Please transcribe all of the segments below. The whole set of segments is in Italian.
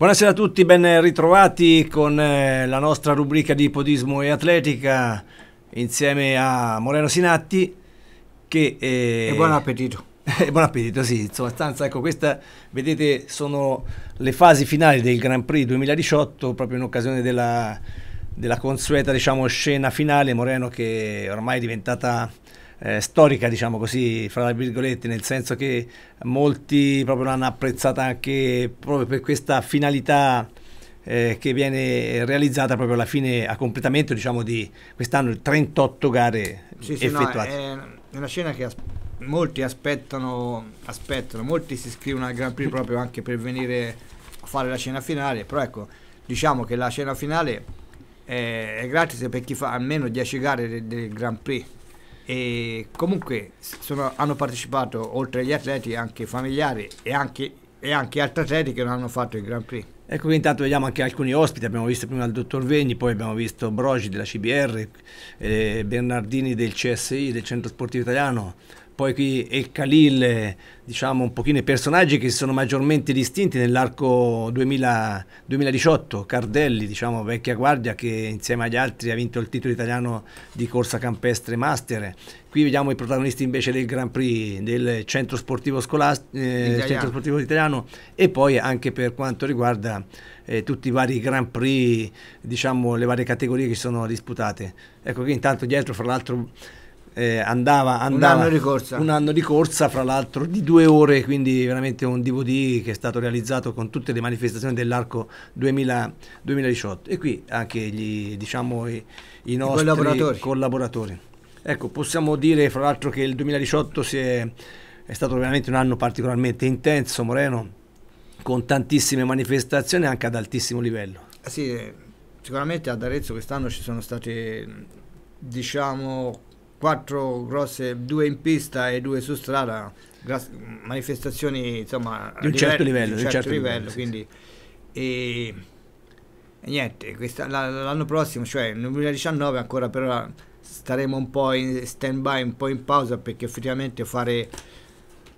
Buonasera a tutti, ben ritrovati con eh, la nostra rubrica di podismo e atletica insieme a Moreno Sinatti che... È... Eh, e buon appetito. buon appetito, sì, insomma, stanza, ecco, questa, vedete, sono le fasi finali del Grand Prix 2018, proprio in occasione della, della consueta, diciamo, scena finale, Moreno che ormai è diventata eh, storica, diciamo così, fra virgolette, nel senso che molti proprio l'hanno apprezzata anche proprio per questa finalità eh, che viene realizzata proprio alla fine, a completamento diciamo, di quest'anno, 38 gare sì, sì, effettuate. No, è una scena che as molti aspettano, aspettano, molti si iscrivono al Grand Prix proprio anche per venire a fare la cena finale, però ecco, diciamo che la cena finale è, gratis per chi fa almeno 10 gare del Grand Prix, e comunque sono, hanno partecipato oltre agli atleti anche familiari e anche, e anche altri atleti che non hanno fatto il Grand Prix. Ecco, quindi intanto vediamo anche alcuni ospiti, abbiamo visto prima il dottor Vegni, poi abbiamo visto Brogi della CBR, eh, Bernardini del CSI, del Centro Sportivo Italiano, poi qui e Khalil, diciamo un pochino i personaggi che si sono maggiormente distinti nell'arco 2000, 2018, Cardelli, diciamo vecchia guardia che insieme agli altri ha vinto il titolo italiano di corsa campestre master. Qui vediamo i protagonisti invece del Grand Prix del centro sportivo, scolast- eh, centro sportivo italiano e poi anche per quanto riguarda eh, tutti i vari Grand Prix, diciamo le varie categorie che sono disputate. Ecco che intanto dietro fra l'altro eh, andava, andava un, anno di corsa. un anno di corsa, fra l'altro di due ore, quindi veramente un DVD che è stato realizzato con tutte le manifestazioni dell'arco 2000, 2018 e qui anche gli, diciamo, i, i nostri I collaboratori. collaboratori. Ecco, possiamo dire fra l'altro che il 2018 è, è stato veramente un anno particolarmente intenso, Moreno, con tantissime manifestazioni anche ad altissimo livello. Eh sì, sicuramente ad Arezzo quest'anno ci sono state diciamo quattro grosse, due in pista e due su strada, manifestazioni insomma di un certo livello, quindi E, niente, questa, l'anno prossimo, cioè nel 2019 ancora per ora staremo un po' in stand by, un po' in pausa perché effettivamente fare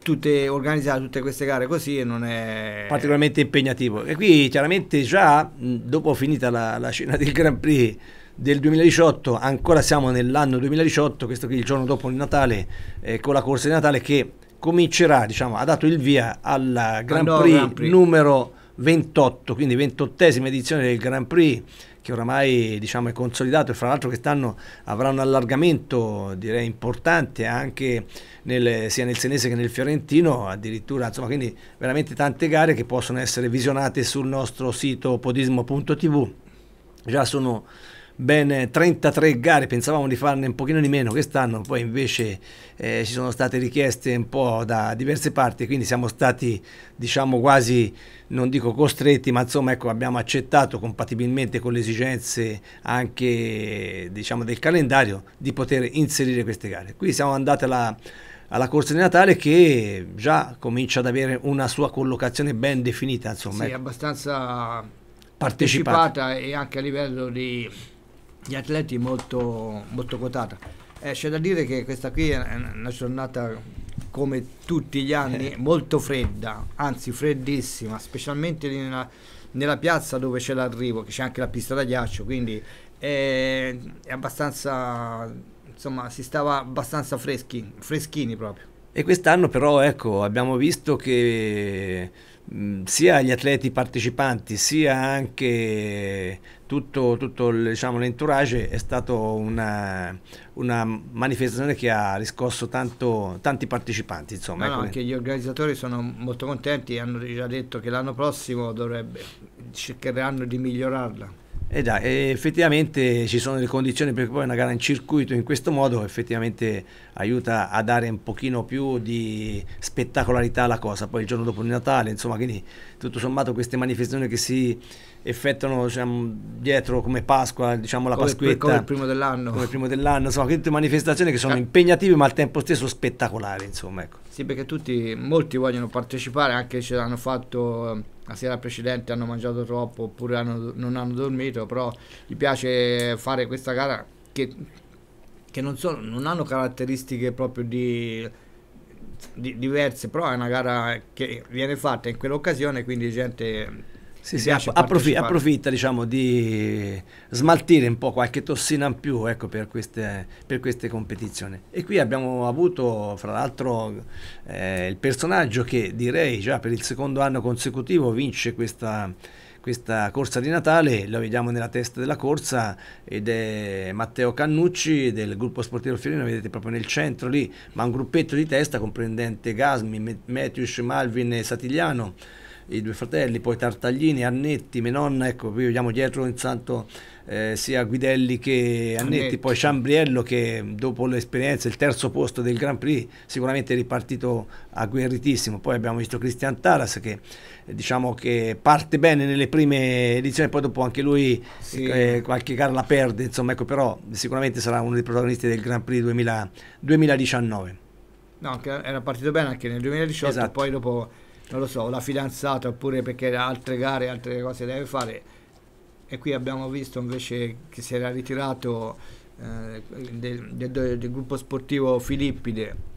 tutte, organizzare tutte queste gare così non è particolarmente impegnativo. E qui chiaramente già dopo finita la, la scena del Grand Prix del 2018, ancora siamo nell'anno 2018, questo qui il giorno dopo il Natale, eh, con la corsa di Natale che comincerà, diciamo, ha dato il via al Grand, Prix, Grand Prix numero 28, quindi 28esima edizione del Grand Prix che oramai diciamo, è consolidato e fra l'altro quest'anno avrà un allargamento direi importante anche nel, sia nel senese che nel fiorentino addirittura insomma quindi veramente tante gare che possono essere visionate sul nostro sito podismo.tv già sono ben 33 gare, pensavamo di farne un pochino di meno quest'anno, poi invece eh, ci sono state richieste un po' da diverse parti, quindi siamo stati diciamo quasi, non dico costretti, ma insomma ecco, abbiamo accettato compatibilmente con le esigenze anche diciamo, del calendario di poter inserire queste gare. Qui siamo andati alla, alla corsa di Natale che già comincia ad avere una sua collocazione ben definita, insomma. Sì, ecco. abbastanza partecipata, partecipata e anche a livello di di atleti molto, molto quotata. Eh, c'è da dire che questa qui è una giornata come tutti gli anni eh. molto fredda, anzi freddissima, specialmente una, nella piazza dove c'è l'arrivo, che c'è anche la pista da ghiaccio, quindi è, eh, è abbastanza, insomma, si stava abbastanza freschi, freschini proprio. E quest'anno però ecco, abbiamo visto che Mm, sia gli atleti partecipanti sia anche tutto, tutto diciamo, l'entourage è stata una, una, manifestazione che ha riscosso tanto, tanti partecipanti. Insomma, no, ecco. anche gli organizzatori sono molto contenti, hanno già detto che l'anno prossimo dovrebbe, cercheranno di migliorarla. Eh già, eh, effettivamente ci sono le condizioni perché poi una gara in circuito in questo modo effettivamente aiuta a dare un pochino più di spettacolarità alla cosa, poi il giorno dopo il Natale, insomma, quindi tutto sommato queste manifestazioni che si effettuano diciamo, dietro come Pasqua, diciamo la come Pasquetta. Come il primo dell'anno. Come il primo dell'anno, insomma, tutte manifestazioni che sono eh. impegnative ma al tempo stesso spettacolari, insomma, ecco. Sì, perché tutti, molti vogliono partecipare, anche se l'hanno fatto eh, la sera precedente, hanno mangiato troppo oppure hanno, non hanno dormito, però gli piace fare questa gara che, che non, sono, non hanno caratteristiche proprio di diverse, però è una gara che viene fatta in quell'occasione, quindi gente sì, sì, approf approfitta diciamo, di smaltire un po' qualche tossina in più ecco, per, queste, per, queste, competizioni. E qui abbiamo avuto, fra l'altro, eh, il personaggio che direi già per il secondo anno consecutivo vince questa, questa corsa di Natale, lo vediamo nella testa della corsa ed è Matteo Cannucci del gruppo sportivo Fiorino, vedete proprio nel centro lì, ma un gruppetto di testa comprendente Gasmi, Metius, Malvin e Satigliano i due fratelli, poi Tartaglini, Annetti, Menonna, ecco, qui vediamo dietro intanto eh, sia Guidelli che Annetti, Annetti, poi Ciambriello che dopo l'esperienza, il terzo posto del Grand Prix, sicuramente è ripartito agguerritissimo, poi abbiamo visto Cristian Taras che eh, diciamo che parte bene nelle prime edizioni, poi dopo anche lui sì. eh, qualche gara la perde, insomma, ecco, però sicuramente sarà uno dei protagonisti del Grand Prix 2000, 2019. No, era partito bene anche nel 2018, esatto. poi dopo non lo so, la fidanzata oppure perché ha altre gare, altre cose deve fare. E qui abbiamo visto invece che si era ritirato eh, del, del, del, gruppo sportivo Filippide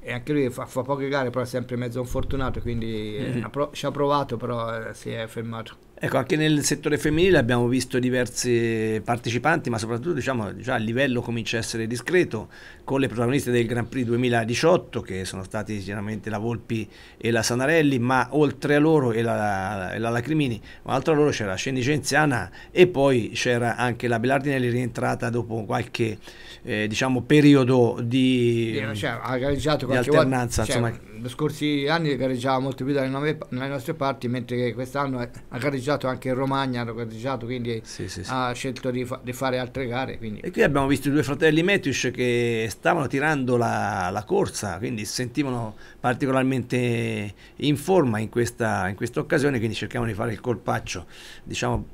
e anche lui fa, fa poche gare, però è sempre mezzo infortunato, quindi mm -hmm. ha pro ci ha provato, però eh, si è fermato. Ecco, anche nel settore femminile abbiamo visto diversi partecipanti, ma soprattutto diciamo, già il livello comincia a essere discreto, con le protagoniste del Grand Prix 2018, che sono stati sicuramente la Volpi e la Sanarelli, ma oltre a loro e la, e la Lacrimini, ma oltre a loro c'era Scendicenziana e poi c'era anche la Belardinelli rientrata dopo qualche eh, diciamo, periodo di, cioè, ha gareggiato di alternanza. Volta, cioè, insomma. Gli scorsi anni gareggiava molto più dalle, nove, dalle nostre parti, mentre quest'anno ha gareggiato gareggiato anche in Romagna, hanno gareggiato, quindi sì, sì, ha scelto di, fa- di, fare altre gare. Quindi. E qui abbiamo visto i due fratelli Metius che stavano tirando la, la corsa, quindi si sentivano particolarmente in forma in questa, in questa occasione, quindi cercavano di fare il colpaccio, diciamo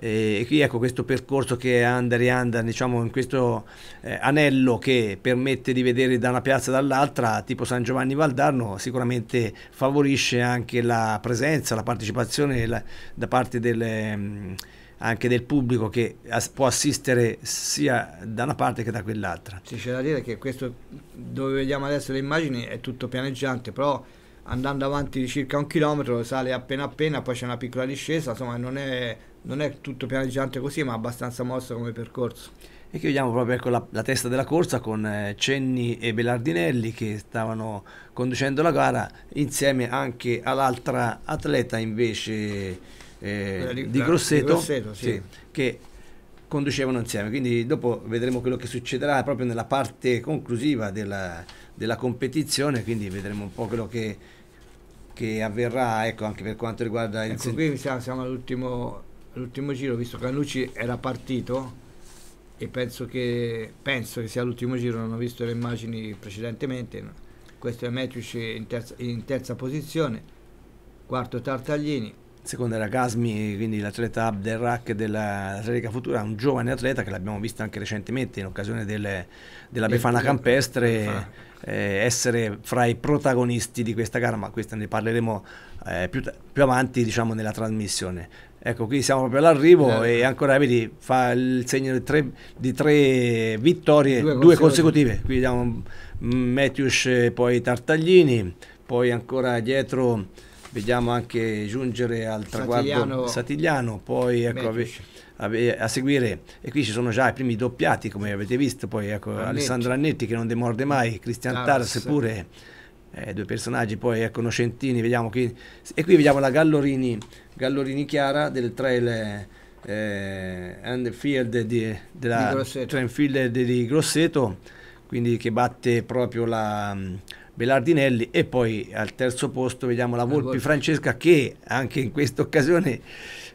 eh, e qui ecco questo percorso che è under e under, diciamo in questo eh, anello che permette di vedere da una piazza dall'altra, tipo San Giovanni Valdarno, sicuramente favorisce anche la presenza, la partecipazione la, da parte del, mm, anche del pubblico che as può assistere sia da una parte che da quell'altra. Sì, c'è da dire che questo dove vediamo adesso le immagini è tutto pianeggiante, però andando avanti di circa un chilometro sale appena appena, poi c'è una piccola discesa, insomma non è, non è tutto pianeggiante così ma abbastanza mosso come percorso. E chiudiamo proprio ecco la, la, testa della corsa con eh, Cenni e Belardinelli che stavano conducendo la gara insieme anche all'altra atleta invece eh, di, di, Grosseto, di Grosseto sì. Sì, che conducevano insieme. Quindi dopo vedremo quello che succederà proprio nella parte conclusiva della, della competizione, quindi vedremo un po' quello che che avverrà ecco, anche per quanto riguarda il... Ecco, qui siamo, siamo all'ultimo, all'ultimo giro, visto che Annucci era partito e penso che, penso che sia l'ultimo giro, non ho visto le immagini precedentemente. Questo è Matthews in terza, in terza posizione, quarto Tartaglini, secondo era Gasmi, quindi l'atleta Abderrak dell'Atletica Futura, un giovane atleta che l'abbiamo visto anche recentemente in occasione delle, della Befana Campestre eh, essere fra i protagonisti di questa gara, ma questa ne parleremo eh, più, più, avanti diciamo, nella trasmissione. Ecco, qui siamo proprio all'arrivo eh. e ancora vedi, fa il segno di tre, di tre vittorie, due, due consecutive. Qui vediamo mm, Matthews, poi Tartaglini, poi ancora dietro vediamo anche giungere al traguardo Satigliano, Satigliano poi ecco, Matthews a, a, seguire, e qui ci sono già i primi doppiati come avete visto, poi ecco, Annetti. Alessandro Annetti che non demorde mai, Cristian ah, Tars, Tars pure, eh, due personaggi, poi ecco Nocentini, vediamo qui, e qui vediamo la Gallorini, Gallorini Chiara del trail eh, and field di, della, di Grosseto. Field di, Grosseto, quindi che batte proprio la Belardinelli e poi al terzo posto vediamo la eh, Volpi, Francesca che anche in questa occasione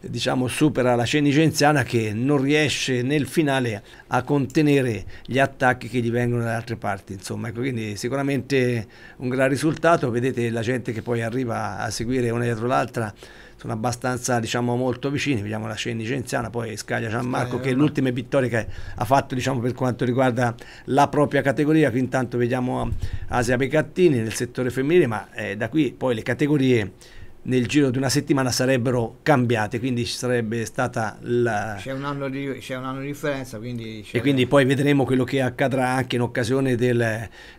eh, diciamo, supera la Cenicenziana che non riesce nel finale a contenere gli attacchi che gli vengono da altre parti. Insomma, ecco, quindi sicuramente un gran risultato, vedete la gente che poi arriva a seguire una dietro l'altra sono abbastanza diciamo molto vicini vediamo la Cendicenziana poi Scaglia Gianmarco che è l'ultima vittoria che ha fatto diciamo per quanto riguarda la propria categoria qui intanto vediamo Asia Pecattini nel settore femminile ma eh, da qui poi le categorie nel giro di una settimana sarebbero cambiate, quindi ci sarebbe stata la... C'è un anno di, c'è un anno di differenza, quindi... E quindi poi vedremo quello che accadrà anche in occasione del,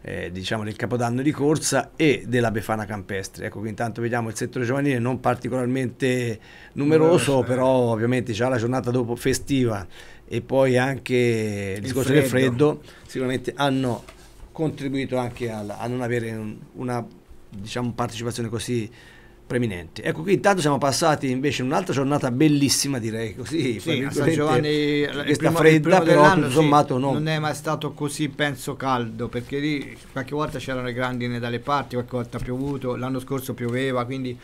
eh, diciamo, del capodanno di corsa e della Befana Campestre. Ecco, intanto vediamo il settore giovanile non particolarmente numeroso, numeroso eh. però eh. ovviamente già la giornata dopo festiva e poi anche il discorso il freddo. del freddo sicuramente hanno contribuito anche alla, a non avere un, una diciamo, partecipazione così preminenti. Ecco, qui intanto siamo passati invece in un'altra giornata bellissima, direi così. Sì, San Giovanni, questa primo, fredda, però tutto sommato sì, no. Non è mai stato così, penso, caldo, perché lì qualche volta c'erano le grandine dalle parti, qualche volta ha piovuto, l'anno scorso pioveva, quindi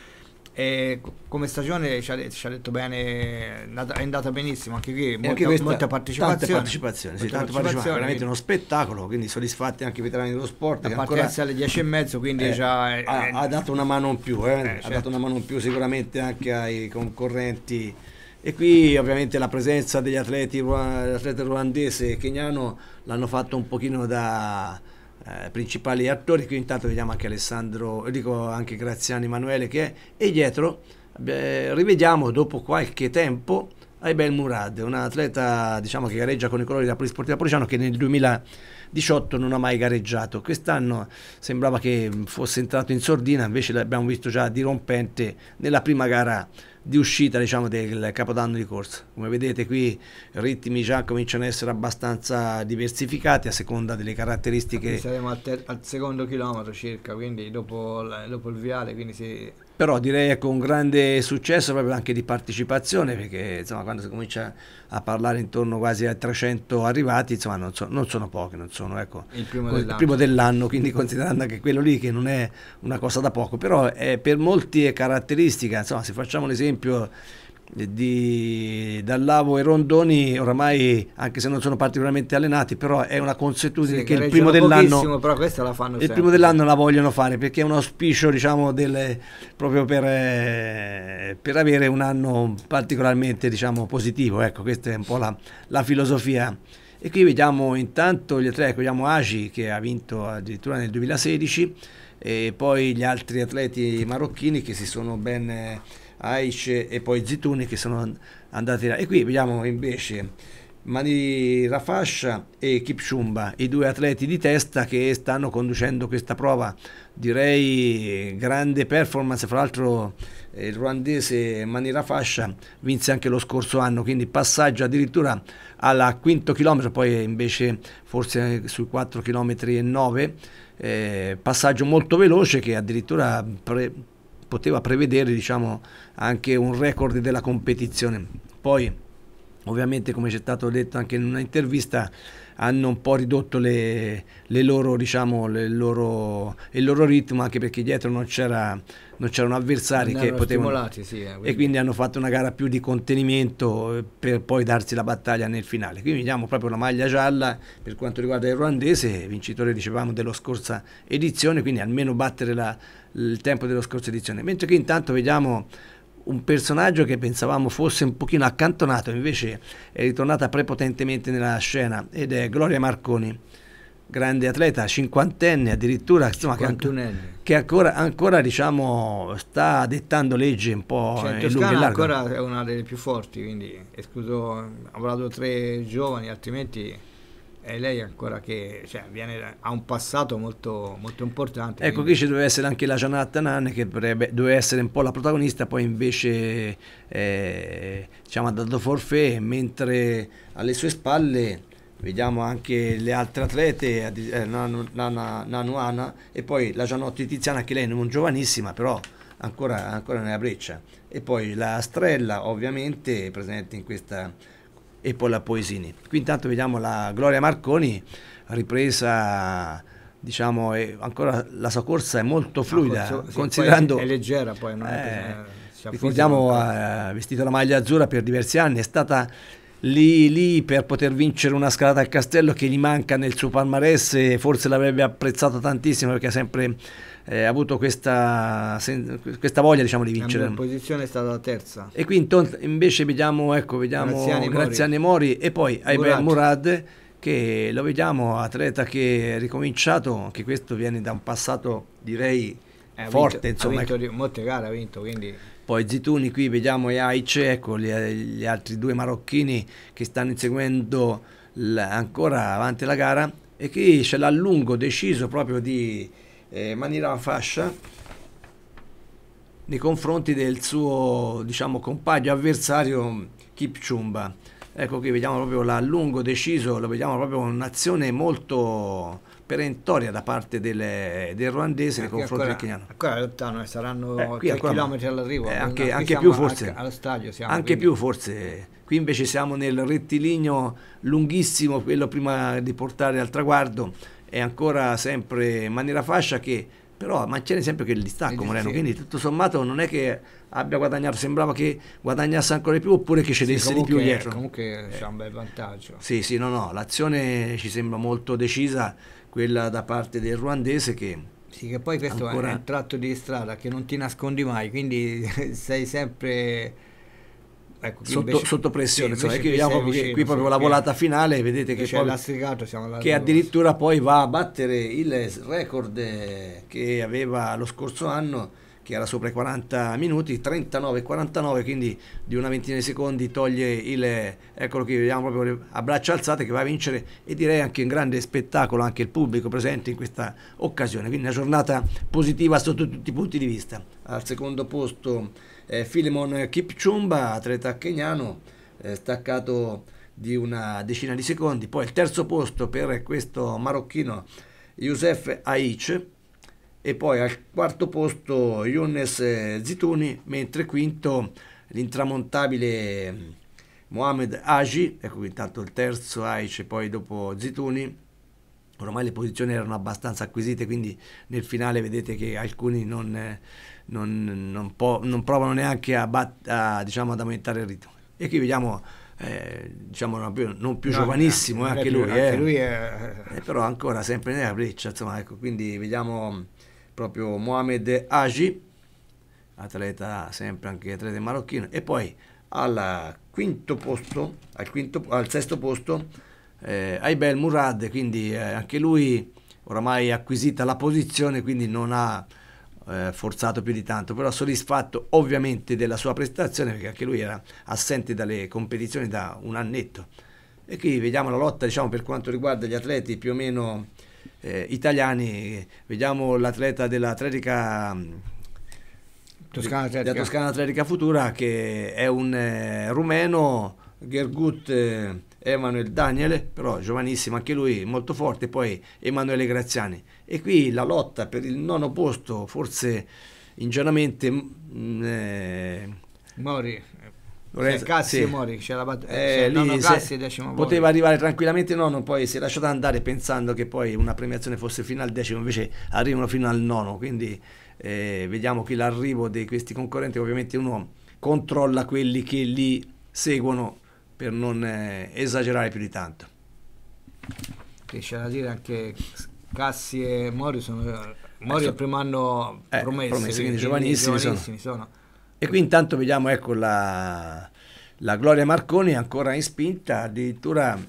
e come stagione ci ha, ci ha, detto bene, è andata benissimo anche qui, molta, anche questa, molta partecipazione. Tante partecipazioni, sì, tante partecipazioni, veramente uno spettacolo, quindi soddisfatti anche i veterani dello sport. La partenza ancora, alle 10 e mezzo, quindi eh, ha, eh, ha, dato una mano in più, eh, certo. ha dato certo. una mano in più sicuramente anche ai concorrenti. E qui ovviamente la presenza degli atleti, ruandese e keniano l'hanno fatto un pochino da eh, principali attori, qui intanto vediamo anche Alessandro, dico anche Graziano Emanuele che è, e dietro beh, rivediamo dopo qualche tempo Aibel Murad, un atleta diciamo, che gareggia con i colori della Polisportiva Policiano che nel 2000 18 non ha mai gareggiato. Quest'anno sembrava che fosse entrato in sordina, invece l'abbiamo visto già dirompente nella prima gara di uscita diciamo, del capodanno di corsa. Come vedete qui i ritmi già cominciano ad essere abbastanza diversificati a seconda delle caratteristiche. Quindi saremo al, al, secondo chilometro circa, quindi dopo, dopo il viale, quindi si però direi un grande successo proprio anche di partecipazione perché insomma, quando si comincia a parlare intorno quasi a 300 arrivati insomma, non, so, non, sono pochi, non sono ecco, il primo, dell'anno. Il primo dell'anno quindi considerando anche quello lì che non è una cosa da poco, però è, eh, per molti è caratteristica, insomma se facciamo un esempio di Dallavo e Rondoni oramai anche se non sono particolarmente allenati però è una consuetudine sì, che, il primo dell'anno però questa la fanno il sempre. primo dell'anno la vogliono fare perché è un auspicio diciamo del, proprio per, eh, per, avere un anno particolarmente diciamo positivo ecco questa è un po' la, la filosofia e qui vediamo intanto gli atleti ecco, vediamo Agi che ha vinto addirittura nel 2016 e poi gli altri atleti marocchini che si sono ben Aice e poi Zituni che sono andati là. E qui vediamo invece Mani Rafascia e Kipchumba, i due atleti di testa che stanno conducendo questa prova. Direi grande performance, fra l'altro eh, il ruandese Mani Rafascia vinse anche lo scorso anno, quindi passaggio addirittura al quinto chilometro, poi invece forse sui 4 km e 9, eh, passaggio molto veloce che addirittura pre poteva prevedere diciamo, anche un record della competizione. Poi ovviamente come c'è stato detto anche in un'intervista hanno un po' ridotto le, le loro, diciamo, le loro, il loro ritmo anche perché dietro non c'era non c'erano avversari non che potevano... Sì, eh, quindi. E quindi hanno fatto una gara più di contenimento eh, per poi darsi la battaglia nel finale. Quindi vediamo proprio la maglia gialla per quanto riguarda il ruandese, vincitore dicevamo della scorsa edizione, quindi almeno battere la, il tempo della scorsa edizione. Mentre che intanto vediamo un personaggio che pensavamo fosse un pochino accantonato, invece è ritornata prepotentemente nella scena ed è Gloria Marconi grande atleta, cinquantenne addirittura, insomma, che, che, ancora, ancora diciamo, sta dettando legge un po' cioè, in Toscana lungo ancora è una delle più forti, quindi escluso, avrà tre giovani, altrimenti è eh, lei ancora che cioè, viene, ha un passato molto, molto importante. Ecco, quindi. qui ci doveva essere anche la Gianatta Nan che dovrebbe, doveva essere un po' la protagonista, poi invece eh, diciamo, ha dato forfè, mentre alle sue spalle vediamo anche le altre atlete, eh, Nana, Nana, Nanuana e poi la Gianotti Tiziana che lei non giovanissima però ancora, ancora nella breccia e poi la Strella ovviamente presente in questa e poi la Poesini. Qui intanto vediamo la Gloria Marconi ripresa diciamo ancora la sua corsa è molto fluida corso, sì, considerando è leggera poi non è eh, ricordiamo ha vestito la maglia azzurra per diversi anni è stata lì, lì per poter vincere una scalata al castello che gli manca nel suo palmarès e forse l'avrebbe apprezzata tantissimo perché ha sempre eh, avuto questa, questa, voglia diciamo, di vincere. La posizione è stata la terza. E qui invece vediamo, ecco, vediamo Graziani, Graziani Mori. Mori. e poi Aiber Murad che lo vediamo atleta che è ricominciato, anche questo viene da un passato direi... Eh, forte, vinto, insomma. Ha ecco. vinto molte gare, ha vinto, quindi poi Zituni qui vediamo Aic, ecco gli, gli, altri due marocchini che stanno inseguendo ancora avanti la gara e qui ce l'ha lungo deciso proprio di eh, maniera fascia nei confronti del suo diciamo compagno avversario Kipchumba ecco qui vediamo proprio l'allungo deciso lo vediamo proprio un'azione molto perentoria da parte delle, del ruandese nei confronti del keniano. Ancora lontano, saranno eh, 3 km all'arrivo. Eh, anche, no, anche più forse. Al, stadio siamo, anche quindi. più forse. Qui invece siamo nel rettilineo lunghissimo, quello prima di portare al traguardo, è ancora sempre in maniera fascia che però mantiene sempre che il distacco Moreno, sì. quindi tutto sommato non è che abbia guadagnato, sembrava che guadagnasse ancora di più oppure che cedesse sì, di più dietro. Comunque c'è eh. un bel vantaggio. Sì, sì, no, no, l'azione ci sembra molto decisa quella da parte del ruandese che sì, che poi questo ancora... è un tratto di strada che non ti nascondi mai, quindi sei sempre ecco, sotto, invece, sotto, pressione. Sì, insomma, qui, vicino, qui proprio la volata finale, vedete che, poi, lastricato, che addirittura poi va a battere il record che aveva lo scorso anno che era sopra i 40 minuti, 39-49, quindi di una ventina di secondi toglie il, eccolo qui, vediamo proprio a braccia alzate che va a vincere e direi anche un grande spettacolo anche il pubblico presente in questa occasione, quindi una giornata positiva sotto tutti i punti di vista. Al secondo posto eh, Filemon Kipchumba, atleta keniano, eh, staccato di una decina di secondi, poi il terzo posto per questo marocchino Youssef Aic, e poi al quarto posto Younes eh, Zituni, mentre quinto l'intramontabile mm, Mohamed Aji, ecco intanto il terzo Aic poi dopo Zituni, ormai le posizioni erano abbastanza acquisite, quindi nel finale vedete che alcuni non, eh, non, non, non provano neanche a, a, diciamo, ad aumentare il ritmo. E qui vediamo eh, diciamo non più, non più no, giovanissimo, eh, anche, più, lui, anche eh. lui è... però ancora sempre nella breccia, insomma, ecco, quindi vediamo proprio Mohamed Aji, atleta sempre anche atleta marocchino, e poi al quinto posto, al, quinto, al sesto posto, eh, Aibel Murad, quindi eh, anche lui oramai acquisita la posizione, quindi non ha eh, forzato più di tanto, però soddisfatto ovviamente della sua prestazione, perché anche lui era assente dalle competizioni da un annetto. E qui vediamo la lotta diciamo, per quanto riguarda gli atleti più o meno eh, italiani, vediamo l'atleta dell'atletica mm, Toscana Atletica. Toscana Atletica Futura che è un eh, rumeno, Gergut eh, Emanuel Daniele, però giovanissimo anche lui, molto forte, poi Emanuele Graziani. E qui la lotta per il nono posto, forse ingenuamente... Mh, mm, eh, Mori. Lorenzo, Cassi sì. e Mori, c'è la bat- eh, lì, Cassi decimo Poteva arrivare tranquillamente nono, poi si è lasciato andare pensando che poi una premiazione fosse fino al decimo, invece arrivano fino al nono, quindi eh, vediamo che l'arrivo di questi concorrenti, ovviamente uno controlla quelli che li seguono per non eh, esagerare più di tanto. Che c'è da dire anche Cassi e Mori sono... Eh, Mori è il primo anno eh, promessi, promessi quindi, quindi giovanissimi, giovanissimi sono. sono e qui intanto vediamo ecco la, la Gloria Marconi ancora in spinta, addirittura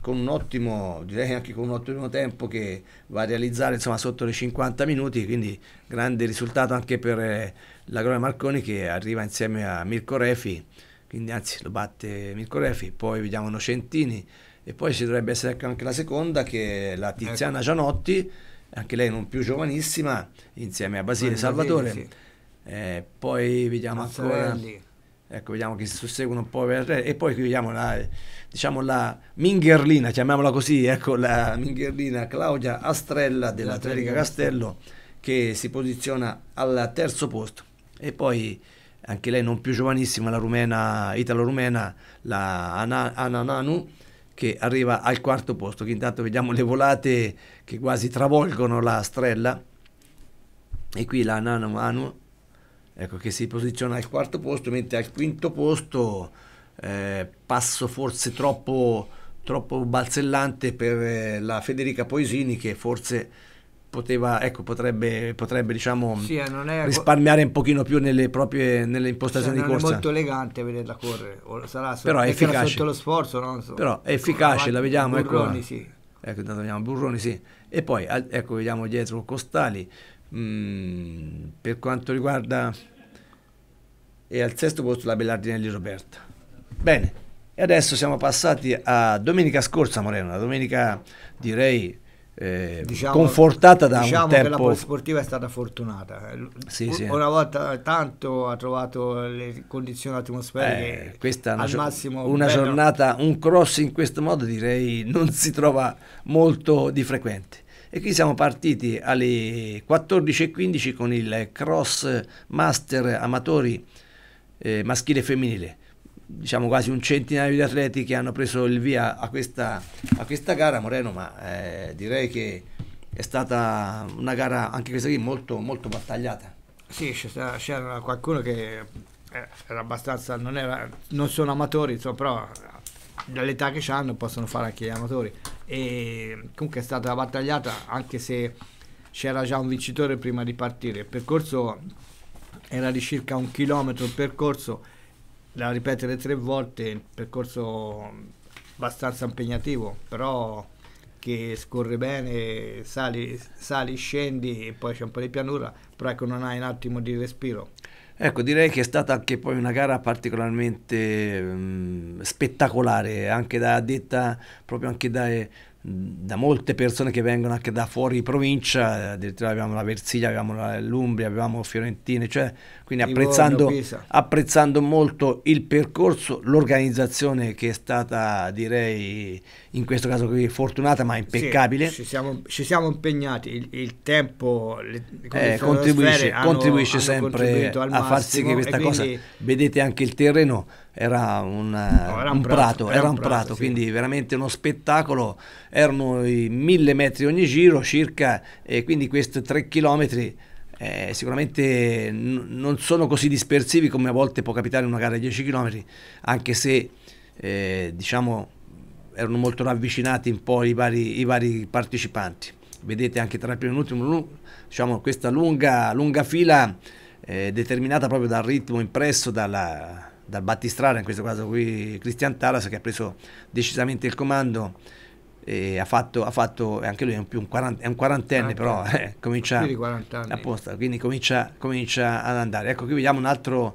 con un ottimo, direi anche con un ottimo tempo che va a realizzare insomma sotto le 50 minuti, quindi grande risultato anche per eh, la Gloria Marconi che arriva insieme a Mirko Refi, quindi anzi lo batte Mirko Refi, poi vediamo Nocentini e poi ci dovrebbe essere anche la seconda che è la Tiziana ecco. Gianotti, anche lei non più giovanissima, insieme a Basile Salvatore. Sì eh, poi vediamo ancora ecco vediamo che si susseguono un po' per, e poi qui vediamo la, diciamo la mingerlina chiamiamola così ecco la mingerlina Claudia Astrella dell'Atletica Castello che si posiziona al terzo posto e poi anche lei non più giovanissima la rumena italo-rumena la Ana, Anananu che arriva al quarto posto che intanto vediamo le volate che quasi travolgono la Astrella e qui la Anananu ecco, che si posiziona al quarto posto, mentre al quinto posto eh, passo forse troppo, troppo balzellante per eh, la Federica Poesini che forse poteva, ecco, potrebbe, potrebbe diciamo, sì, eh, è, risparmiare un pochino più nelle proprie nelle impostazioni cioè, di corsa. è molto elegante vederla correre, o sarà so, però è efficace. sotto lo sforzo, non so. Però è ecco, efficace, la vediamo, ecco. Burroni, ecco. Sì. Ecco, intanto vediamo Burroni, sì. E poi, ecco, vediamo dietro Costali. Mm, per quanto riguarda e al sesto posto la Bellardinelli Roberta. Bene, e adesso siamo passati a domenica scorsa Moreno, la domenica direi eh, diciamo, confortata da diciamo un tempo. Diciamo che la sportiva è stata fortunata. Eh, sì, sì. Una volta tanto ha trovato le condizioni atmosferiche eh, questa al massimo. Una giornata, un cross in questo modo direi non si trova molto di frequente. E qui siamo partiti alle 14.15 con il cross master amatori eh, maschile e femminile. Diciamo quasi un centinaio di atleti che hanno preso il via a questa, a questa gara, Moreno, ma eh, direi che è stata una gara anche questa qui molto, molto battagliata. Sì, c'era qualcuno che eh, era abbastanza, non, era, non sono amatori, insomma, però dall'età eh, che hanno possono fare anche gli amatori e comunque è stata battagliata anche se c'era già un vincitore prima di partire. Il percorso era di circa un chilometro il percorso, da ripetere tre volte, il percorso abbastanza impegnativo, però che scorre bene, sali, sali scendi e poi c'è un po' di pianura, però ecco non hai un attimo di respiro. Ecco, direi che è stata anche poi una gara particolarmente mh, mm, spettacolare, anche da detta proprio anche dai, eh, da molte persone che vengono anche da fuori provincia, addirittura abbiamo la Versilia, avevamo l'Umbria, avevamo Fiorentine, cioè, quindi apprezzando, apprezzando, molto il percorso, l'organizzazione che è stata direi in questo caso qui fortunata ma impeccabile. Sì, ci, siamo, ci, siamo, impegnati, il, il tempo le, eh, contribuisce, hanno, contribuisce hanno sempre a far sì che questa cosa, vedete anche il terreno era, una, no, era, eh, un, un, prato, prato, era, un, prato sì. quindi veramente uno spettacolo, erano i mille metri ogni giro circa e quindi questi tre chilometri eh, sicuramente n- non sono così dispersivi come a volte può capitare in una gara di 10 km, anche se eh, diciamo erano molto ravvicinati un po' i vari, i vari partecipanti. Vedete anche tra il primo e l'ultimo, diciamo, questa lunga, lunga fila eh, determinata proprio dal ritmo impresso dalla, dal battistrada, in questo caso qui Cristian Taras che ha preso decisamente il comando e ha fatto, ha fatto anche lui è un, un quarant, è un quarantenne però eh, comincia apposta, quindi comincia, comincia, ad andare. Ecco qui vediamo un altro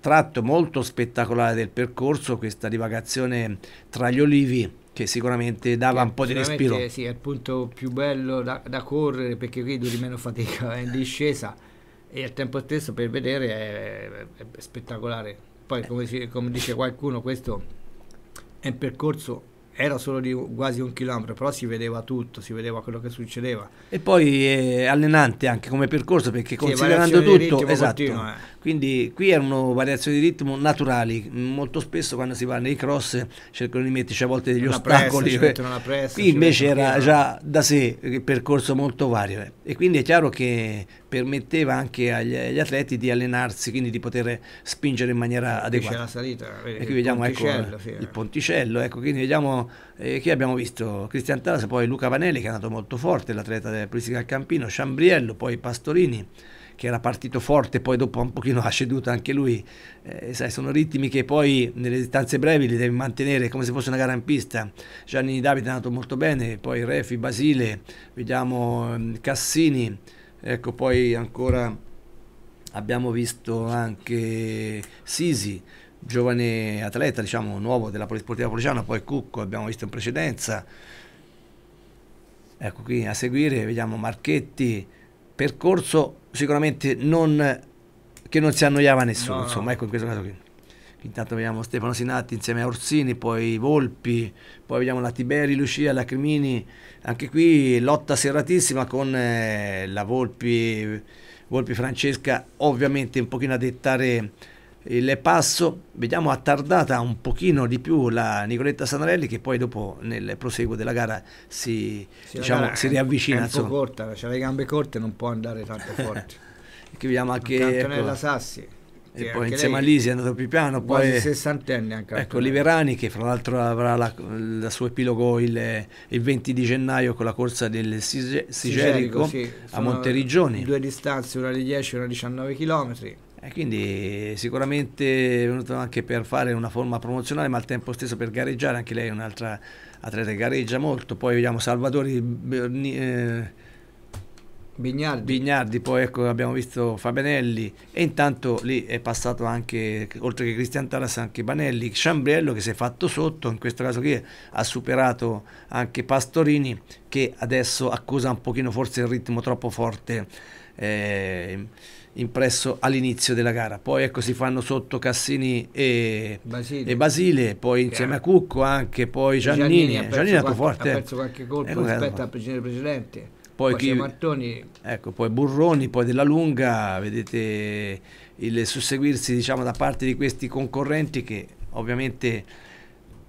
tratto molto spettacolare del percorso, questa divagazione tra gli olivi che sicuramente dava che un po' di respiro. Sì, è il punto più bello da, da correre perché qui duri meno fatica in discesa e al tempo stesso per vedere è, è, è spettacolare. Poi, come, si, come dice qualcuno, questo è un percorso era solo di quasi un chilometro, però si vedeva tutto, si vedeva quello che succedeva. E poi è allenante anche come percorso, perché considerando tutto, esatto, continuo, eh. quindi qui erano variazioni di ritmo naturali, molto spesso quando si va nei cross cercano di metterci a volte degli una ostacoli, pressa, cioè pressa, qui invece era già da sé il percorso molto vario eh. e quindi è chiaro che permetteva anche agli, agli, atleti di allenarsi, quindi di poter spingere in maniera adeguata. Qui C'è la salita, e qui vediamo ecco, sì, il eh. ponticello, ecco, quindi vediamo eh, chi abbiamo visto, Cristian Taras, poi Luca Vanelli che è andato molto forte, l'atleta della politica del Campino, Ciambriello, poi Pastorini che era partito forte, poi dopo un pochino ha ceduto anche lui. Eh, sai, sono ritmi che poi nelle distanze brevi li devi mantenere come se fosse una gara in pista. Giannini Davide è andato molto bene, poi Refi, Basile, vediamo mm, Cassini, Ecco, poi ancora abbiamo visto anche Sisi, giovane atleta, diciamo, nuovo della Polisportiva Policiana, poi Cucco, abbiamo visto in precedenza. Ecco qui a seguire vediamo Marchetti, percorso sicuramente non, che non si annoiava nessuno, no, insomma, ecco in questo caso qui intanto vediamo Stefano Sinatti insieme a Orsini, poi Volpi, poi vediamo la Tiberi, Lucia, la Cremini, anche qui lotta serratissima con eh, la Volpi, Volpi Francesca, ovviamente un pochino a dettare il passo, vediamo attardata un pochino di più la Nicoletta Sanarelli che poi dopo nel proseguo della gara si, sì, diciamo, gara si riavvicina. È un po' insomma. corta, ha le gambe corte non può andare tanto forte. qui vediamo anche... Antonella ecco, Sassi e poi insieme a Lisi è andato più piano. Poi, quasi sessantenne anche. Ecco, Liverani che fra l'altro avrà la, la suo epilogo il, il, 20 di gennaio con la corsa del Sigerico, Sigerico sì. a Monteriggioni. Due distanze, una di 10 e una di 19 km. E quindi sicuramente è venuto anche per fare una forma promozionale, ma al tempo stesso per gareggiare, anche lei è un'altra atleta che gareggia molto. Poi vediamo Salvatore Berni, eh, Bignardi. Bignardi, poi ecco, abbiamo visto Fabenelli e intanto lì è passato anche, oltre che Cristian Talas, anche Banelli, Ciambriello che si è fatto sotto, in questo caso qui ha superato anche Pastorini che adesso accusa un pochino forse il ritmo troppo forte eh, impresso all'inizio della gara. Poi ecco si fanno sotto Cassini e Basile, e Basile poi insieme a Cucco anche, poi Giannini. Giannini ha perso, Giannini qualche, ha perso qualche colpo ecco, rispetto al precedente poi, chi, Martoni. Ecco, poi Burroni, poi Della Lunga, vedete il susseguirsi diciamo, da parte di questi concorrenti che ovviamente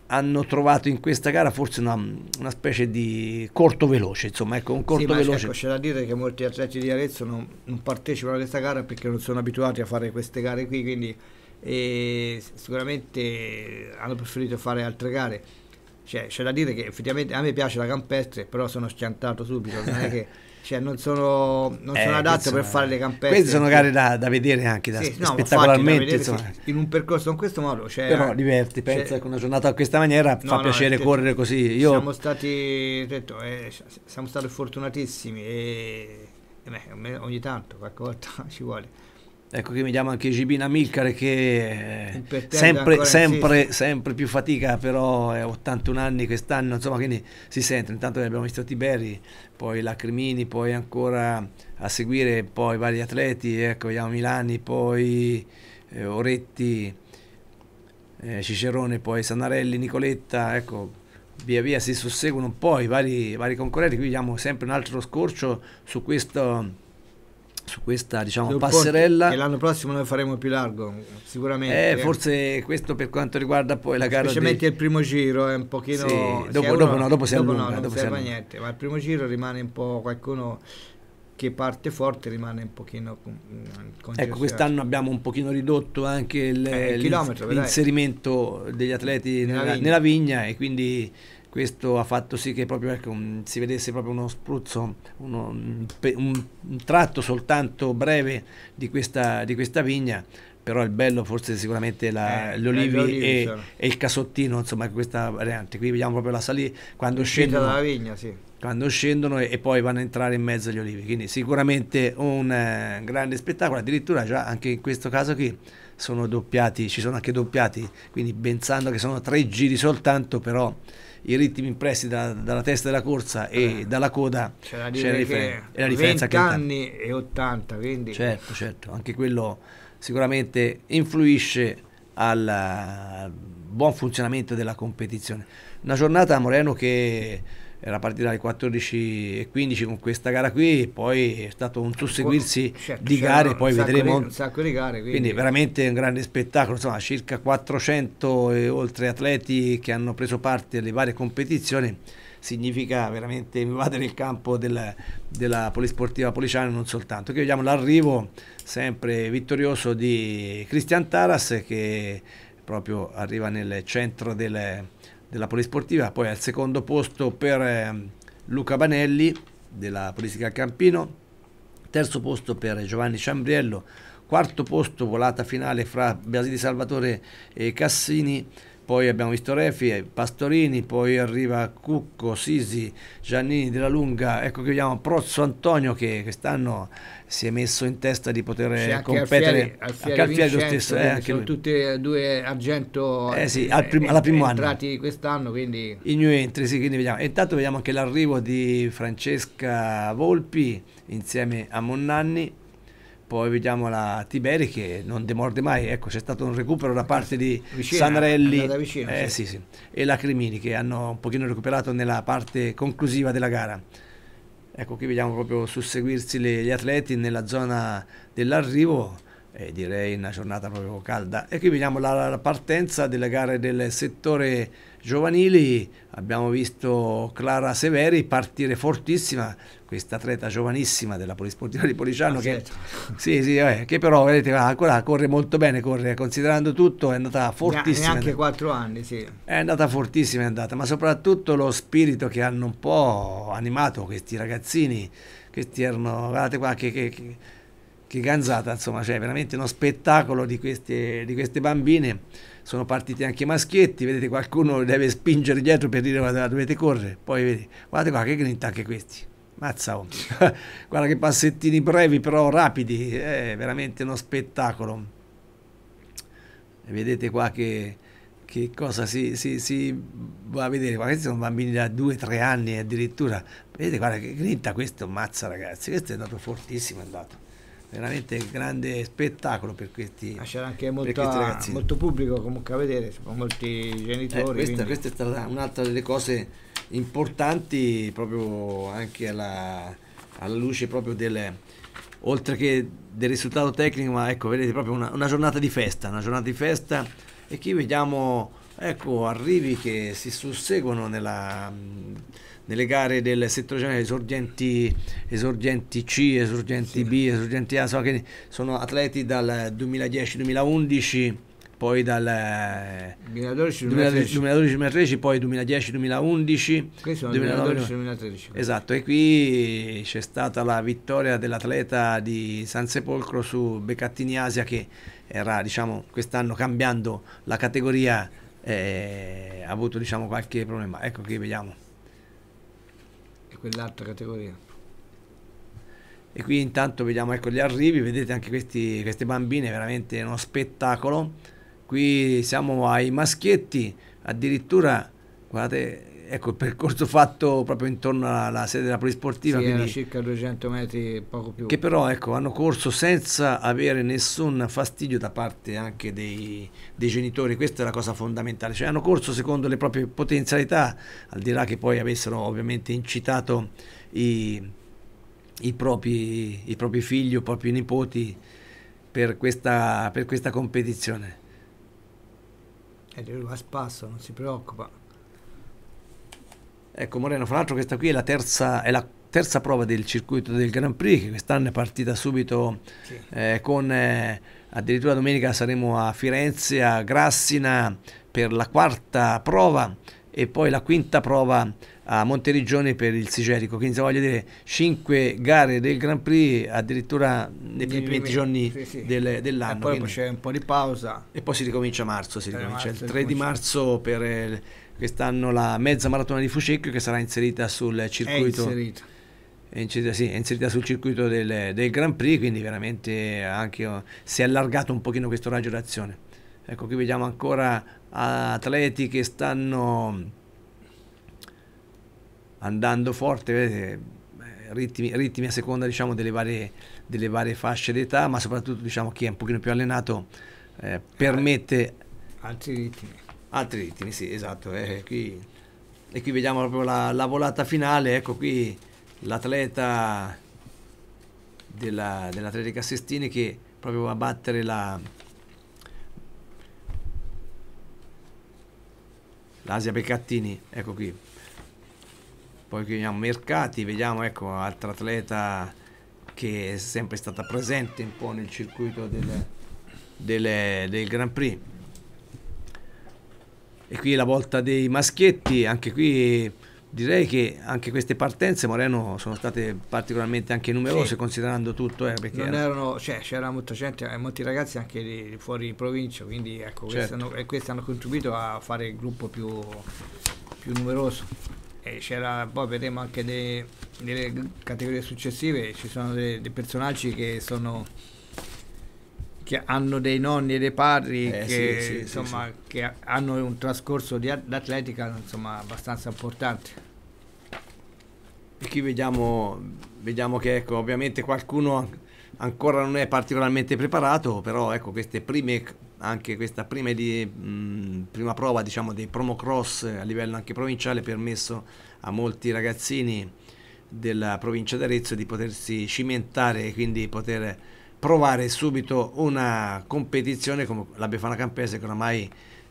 hanno trovato in questa gara forse una, una specie di corto veloce, insomma, ecco, un corto sì, veloce. Ecco, c'è da dire che molti atleti di Arezzo non, non partecipano a questa gara perché non sono abituati a fare queste gare qui, quindi e eh, sicuramente hanno preferito fare altre gare cioè, c'è da dire che effettivamente a me piace la campestre, però sono schiantato subito, non è che... Cioè, non sono, non eh, sono adatto per fare le campestre. Queste sono gare da, da vedere anche, da sì, no, spettacolarmente. da vedere, sì. In un percorso in questo modo... Cioè, Però diverti, cioè, pensa cioè, che una giornata a questa maniera no, fa no, piacere correre così. Io... Siamo, stati, detto, eh, siamo stati fortunatissimi e, e eh, beh, ogni tanto qualche volta ci vuole Ecco qui mi chiama anche Gibina Milcare che eh, sempre, sempre, sempre, più fatica, però è 81 anni quest'anno, insomma quindi si sente, intanto abbiamo visto Tiberi, poi Lacrimini, poi ancora a seguire poi vari atleti, ecco vediamo Milani, poi eh, Oretti, eh, Cicerone, poi Sanarelli, Nicoletta, ecco via via si susseguono poi vari, vari concorrenti, qui vediamo sempre un altro scorcio su questo su questa diciamo, passerella. E l'anno prossimo noi faremo più largo, sicuramente. Eh, eh, forse questo per quanto riguarda poi la gara. Specialmente di... il primo giro è eh, un pochino. Sì, dopo, dopo, uno, no, dopo si dopo allunga, no, non serve a niente, ma il primo giro rimane un po' qualcuno che parte forte rimane un pochino Ecco, quest'anno abbiamo un pochino ridotto anche l'inserimento eh, degli atleti nella, nella, vigna. nella vigna e quindi questo ha fatto sì che proprio, ecco, mm, si vedesse proprio uno spruzzo, uno, mm, un, un, tratto soltanto breve di questa, di questa vigna, però il bello forse sicuramente la, eh, gli eh, olivi e, e, certo. il casottino, insomma questa variante, qui vediamo proprio la salita quando scendono, vigna, sì. quando scendono e, e, poi vanno a entrare in mezzo agli olivi, quindi sicuramente un eh, grande spettacolo, addirittura già anche in questo caso qui sono doppiati, ci sono anche doppiati, quindi pensando che sono tre giri soltanto però i ritmi impressi da, dalla testa della corsa e eh, dalla coda c'era la, differ- differenza 20 anni e 80 quindi certo certo anche quello sicuramente influisce al, al buon funzionamento della competizione una giornata Moreno che era partita alle 14.15 con questa gara qui e poi è stato un susseguirsi certo, certo di gare poi vedremo di, un sacco di gare quindi. quindi. veramente un grande spettacolo insomma circa 400 e oltre atleti che hanno preso parte alle varie competizioni significa veramente invadere il campo del, della polisportiva policiana non soltanto che vediamo l'arrivo sempre vittorioso di Cristian Taras che proprio arriva nel centro del della Polisportiva, poi al secondo posto per ehm, Luca Banelli della Politica Campino, terzo posto per Giovanni Ciambriello, quarto posto volata finale fra Basili Salvatore e Cassini, poi abbiamo visto Refi, eh, Pastorini, poi arriva Cucco, Sisi, Giannini della Lunga, ecco che vediamo Prozzo Antonio che quest'anno si è messo in testa di poter sì, competere al Fiere lo stesso. Eh, sono lui. tutti e due argento eh, sì, eh, al prim- alla primo entrati quest'anno. Quindi... I new entry, sì, quindi vediamo. Intanto vediamo anche l'arrivo di Francesca Volpi insieme a Monnanni poi vediamo la Tiberi che non demorde mai, ecco c'è stato un recupero da parte di vicino, Sanrelli vicino, eh, sì. Sì, e Lacrimini che hanno un pochino recuperato nella parte conclusiva della gara. Ecco qui vediamo proprio susseguirsi le, gli atleti nella zona dell'arrivo e direi una giornata proprio calda. E qui vediamo la, la partenza delle gare del settore giovanili abbiamo visto Clara Severi partire fortissima, questa atleta giovanissima della polisportiva di Policiano ah, che, certo. sì, sì, vabbè, che, però vedete, ancora ah, corre molto bene, corre, considerando tutto è andata fortissima. Neanche quattro anni, sì. È andata fortissima, è andata, ma soprattutto lo spirito che hanno un po' animato questi ragazzini, questi erano, guardate qua che, che, che che ganzata, insomma, c'è cioè, veramente uno spettacolo di queste, di queste, bambine. Sono partiti anche i maschietti, vedete qualcuno deve spingere dietro per dire guarda, dovete correre. Poi vedi, guardate qua che grinta anche questi. Mazza, oh. guarda che passettini brevi però rapidi, è veramente uno spettacolo. vedete qua che, che cosa si, si, si, va a vedere, questi sono bambini da 2-3 anni addirittura. Vedete guarda che grinta questo, mazza ragazzi, questo è andato fortissimo, è andato veramente grande spettacolo per questi ragazzi. c'era anche molta, molto pubblico comunque a vedere molti genitori eh, questa, questa, è stata un'altra delle cose importanti proprio anche alla, alla luce proprio del oltre che del risultato tecnico ma ecco vedete proprio una, una giornata di festa una giornata di festa e qui vediamo Ecco, arrivi che si susseguono nella, nelle gare del settogenere, esordienti, esordienti C, esordienti sì. B, esordienti A, so che sono atleti dal 2010-2011 poi dal 2012-2013, eh, poi 2010-2011. Questo 2012-2013. Esatto, e qui c'è stata la vittoria dell'atleta di San Sepolcro su Beccattini Asia che era, diciamo, quest'anno cambiando la categoria eh, ha avuto diciamo, qualche problema. Ecco qui vediamo. E quell'altra categoria. E qui intanto vediamo ecco, gli arrivi, vedete anche questi, queste bambine, veramente uno spettacolo. Qui siamo ai maschietti, addirittura, guardate ecco, il percorso fatto proprio intorno alla sede della polisportiva. Sì, quindi, circa 200 metri, poco più. Che però ecco, hanno corso senza avere nessun fastidio da parte anche dei, dei, genitori, questa è la cosa fondamentale, cioè hanno corso secondo le proprie potenzialità, al di là che poi avessero ovviamente incitato i, i, propri, i propri, figli o i propri nipoti per questa, per questa competizione. E eh, lui va a spasso, non si preoccupa. Ecco Moreno, fra l'altro questa qui è la terza, è la terza prova del circuito del Grand Prix che quest'anno è partita subito sì. eh, con eh, addirittura domenica saremo a Firenze, a Grassina per la quarta prova e poi la quinta prova a Monteriggione per il Sigerico. Quindi voglio dire cinque gare del Grand Prix addirittura nei primi 20 giorni sì, sì. Del, dell'anno. E poi c'è un po' di pausa. E poi si ricomincia a marzo, si ricomincia marzo, il 3 di marzo per quest'anno la mezza maratona di Fucecchio che sarà inserita sul circuito. È inserita. È inserita, sì, è inserita sul circuito del, del, Grand Prix, quindi veramente anche oh, si è allargato un pochino questo raggio d'azione. Ecco, qui vediamo ancora atleti che stanno andando forte, vedete, eh, ritmi, ritmi a seconda diciamo, delle, varie, delle, varie, fasce d'età, ma soprattutto diciamo, chi è un pochino più allenato eh, permette... Altri ritmi altri ritmi, sì, esatto. Eh, qui, e qui vediamo proprio la, la, volata finale, ecco qui l'atleta della, dell'Atletica Sestini che proprio va a battere la, l'Asia Beccattini, ecco qui. Poi qui vediamo Mercati, vediamo ecco altra atleta che è sempre stata presente un po' nel circuito del, del, del Grand Prix. E qui la volta dei maschietti, anche qui direi che anche queste partenze Moreno sono state particolarmente anche numerose sì. considerando tutto eh, cioè, c'era cioè, molta gente e eh, molti ragazzi anche di, fuori provincia quindi ecco certo. questi, hanno, questi, hanno, contribuito a fare il gruppo più, più numeroso e c'era poi vedremo anche nelle categorie successive ci sono dei, dei personaggi che sono che hanno dei nonni e dei padri eh, che, sì, sì, insomma, sì, che, hanno un trascorso di atletica insomma, abbastanza importante. qui vediamo, vediamo che ecco, ovviamente qualcuno ancora non è particolarmente preparato, però ecco, queste prime, anche questa prima, di, mh, prima prova diciamo, dei cross a livello anche provinciale ha permesso a molti ragazzini della provincia d'Arezzo di potersi cimentare e quindi poter provare subito una competizione come la Befana Campese che oramai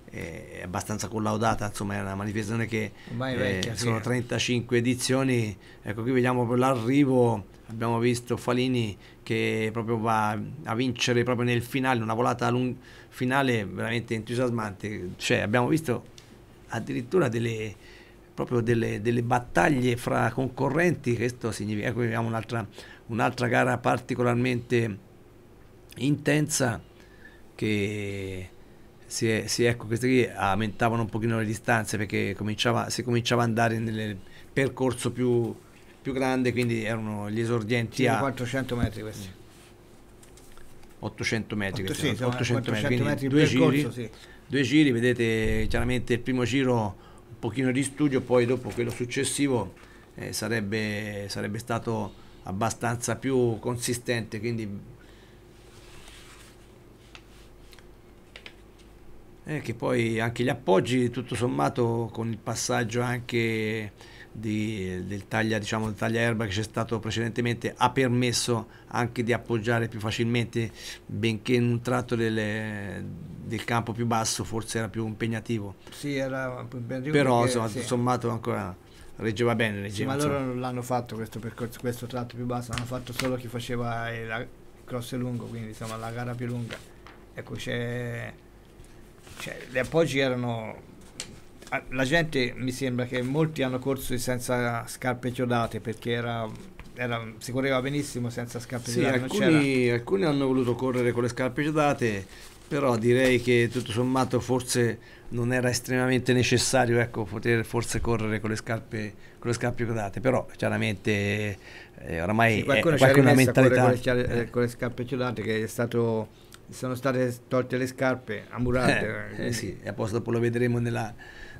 è abbastanza collaudata, insomma è una manifestazione che eh, vecchia, eh, sono 35 edizioni, ecco qui vediamo l'arrivo, abbiamo visto Falini che proprio va a vincere proprio nel finale, una volata lung- finale veramente entusiasmante, cioè abbiamo visto addirittura delle, proprio delle, delle battaglie fra concorrenti, questo significa, ecco abbiamo un'altra, un'altra gara particolarmente intensa che si è, si, ecco, queste qui aumentavano un pochino le distanze perché cominciava, si cominciava ad andare nel percorso più, più grande, quindi erano gli esordienti sì, a 400 metri questi. 800 metri, 8, sì, 800, 800 metri, metri due, percorso, giri, sì. due giri, vedete chiaramente il primo giro un pochino di studio, poi dopo quello successivo eh, sarebbe, sarebbe stato abbastanza più consistente, quindi eh, che poi anche gli appoggi tutto sommato con il passaggio anche di, del, taglia, diciamo, del taglia erba che c'è stato precedentemente ha permesso anche di appoggiare più facilmente benché in un tratto delle, del campo più basso forse era più impegnativo sì, era più però perché, insomma, sì. sommato ancora reggeva bene. Reggeva, sì, ma loro non l'hanno fatto questo percorso, questo tratto più basso, l'hanno fatto solo chi faceva il cross lungo, quindi insomma la gara più lunga. Ecco, c'è cioè, gli appoggi erano la gente mi sembra che molti hanno corso senza scarpe chiodate perché era, era, si correva benissimo senza scarpe sì, chiodate. Alcuni, alcuni, hanno voluto correre con le scarpe chiodate, però direi che tutto sommato forse non era estremamente necessario ecco, poter forse correre con le scarpe, con le scarpe chiodate, però chiaramente eh, oramai sì, qualcuno ha qualcuno una mentalità... Con le, eh, con le scarpe chiodate che è stato sono state tolte le scarpe a Murate. Eh, eh, sì, e apposta dopo lo vedremo nella,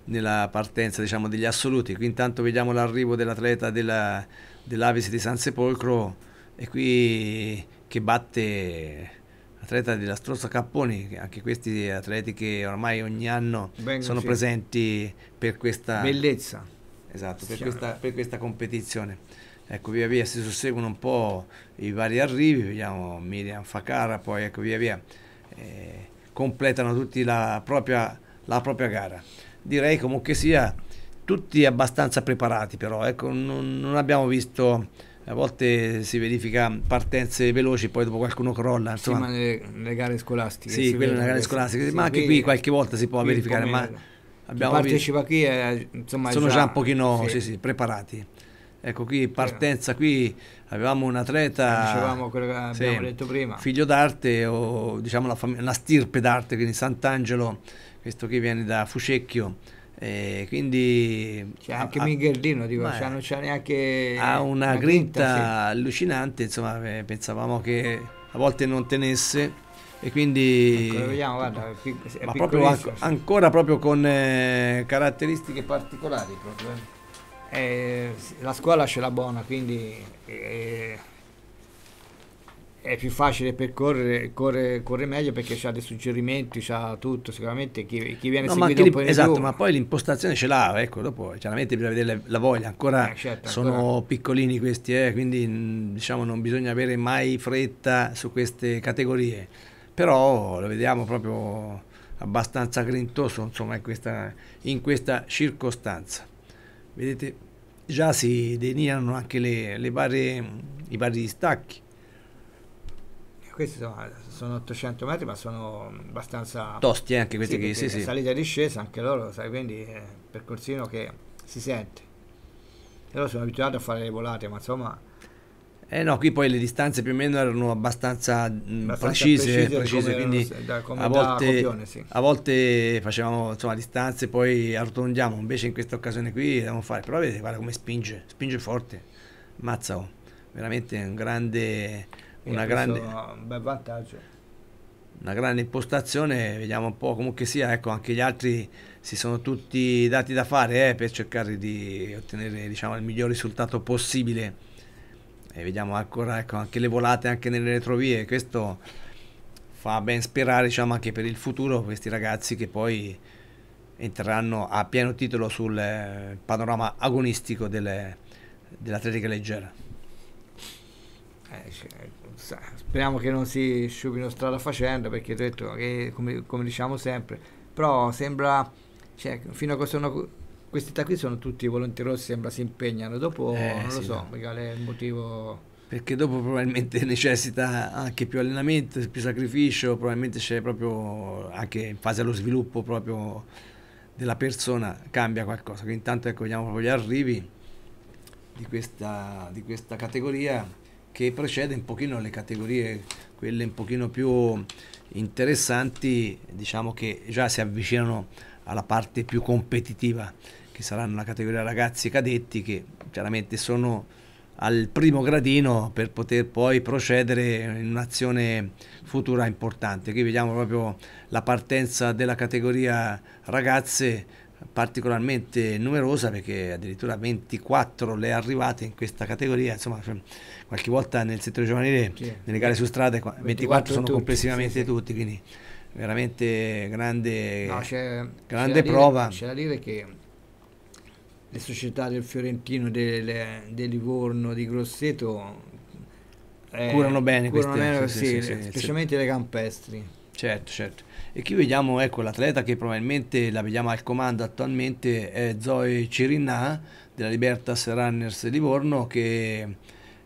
nella partenza diciamo, degli assoluti. Qui intanto vediamo l'arrivo dell'atleta della, dell'Avis di San Sepolcro e qui che batte l'atleta della Strozza Capponi, anche questi atleti che ormai ogni anno Vengo, sono sì. presenti per questa bellezza. Esatto, per questa, per questa competizione ecco via via si susseguono un po' i vari arrivi, vediamo Miriam Facara, poi ecco via via eh, completano tutti la propria, la propria, gara. Direi comunque sia tutti abbastanza preparati però, ecco, non, non abbiamo visto a volte si verifica partenze veloci, poi dopo qualcuno crolla. Insomma, sì, le, le, gare scolastiche. Sì, quelle le gare scolastiche, ma anche vede, qui qualche volta si può verificare. Ma abbiamo Chi partecipa visto, qui, è, insomma, sono già, già un pochino sì. Sì, sì, preparati. Ecco qui partenza, qui avevamo un atleta... Eh, dicevamo quello che abbiamo sì, detto prima. Figlio d'arte o diciamo la, la stirpe d'arte, quindi Sant'Angelo, questo che viene da Fucecchio. E quindi c'è anche ha, Mingherlino non c'è neanche ha una, una grinta, grinta sì. allucinante insomma eh, pensavamo che a volte non tenesse e quindi ecco, vediamo, guarda, è pic- è ma proprio, ancora proprio con eh, caratteristiche particolari proprio, eh. Eh, la scuola ce l'ha buona, quindi eh, è più facile percorrere, corre, corre meglio perché ha dei suggerimenti, ha tutto, sicuramente chi, chi viene no, seguito un po' in Esatto, più. ma poi l'impostazione ce l'ha, ecco, dopo chiaramente bisogna vedere la voglia, ancora eh, certo, sono ancora. piccolini questi, eh, quindi diciamo non bisogna avere mai fretta su queste categorie, però lo vediamo proprio abbastanza grintoso insomma in questa, in questa circostanza vedete già si delineano anche le, le pare, i vari distacchi eh, questi sono, sono, 800 metri ma sono abbastanza tosti eh, anche questi sì, che sì, sì. salita e discesa anche loro sai, quindi è un percorsino che si sente loro sono abituati a fare le volate ma insomma eh no, qui poi le distanze più o meno erano abbastanza, abbastanza precise, precise, precise quindi erano, a, volte, copione, sì. a, volte, facevamo insomma, distanze poi arrotondiamo, invece in questa occasione qui dobbiamo fare, però vedete guarda come spinge, spinge forte, mazza oh, veramente un grande, una grande... Un bel vantaggio. Una grande impostazione, vediamo un po' comunque sia, ecco anche gli altri si sono tutti dati da fare eh, per cercare di ottenere diciamo, il miglior risultato possibile e vediamo ancora ecco, ecco, anche le volate anche nelle retrovie. Questo fa ben sperare diciamo, anche per il futuro questi ragazzi che poi entreranno a pieno titolo sul eh, panorama agonistico delle, dell'atletica leggera. Eh, eh speriamo che non si sciupino strada facendo perché detto che come, come diciamo sempre, però sembra cioè, fino a questo questi tacchi sono tutti volonterosi, sembra si impegnano, dopo eh, non sì, lo so, no. qual è il motivo... Perché dopo probabilmente necessita anche più allenamento, più sacrificio, probabilmente c'è proprio anche in fase allo sviluppo proprio della persona cambia qualcosa. Quindi intanto ecco, vediamo proprio gli arrivi di questa, di questa categoria che precede un pochino le categorie, quelle un pochino più interessanti, diciamo che già si avvicinano alla parte più competitiva che saranno la categoria ragazzi e cadetti che chiaramente sono al primo gradino per poter poi procedere in un'azione futura importante. Qui vediamo proprio la partenza della categoria ragazze particolarmente numerosa perché addirittura 24 le arrivate in questa categoria, insomma cioè, qualche volta nel settore giovanile, sì. nelle gare su strada 24, 24 sono tutti, complessivamente sì, sì. tutti, quindi veramente grande, no, grande prova. c'è da dire che le società del Fiorentino, del, del Livorno, di Grosseto eh, curano bene curano queste, bene, sì, sì, sì, sì specialmente le campestri. Certo, certo. E qui vediamo ecco, l'atleta che probabilmente la vediamo al comando attualmente è Zoe Cirinà della Libertas Runners Livorno che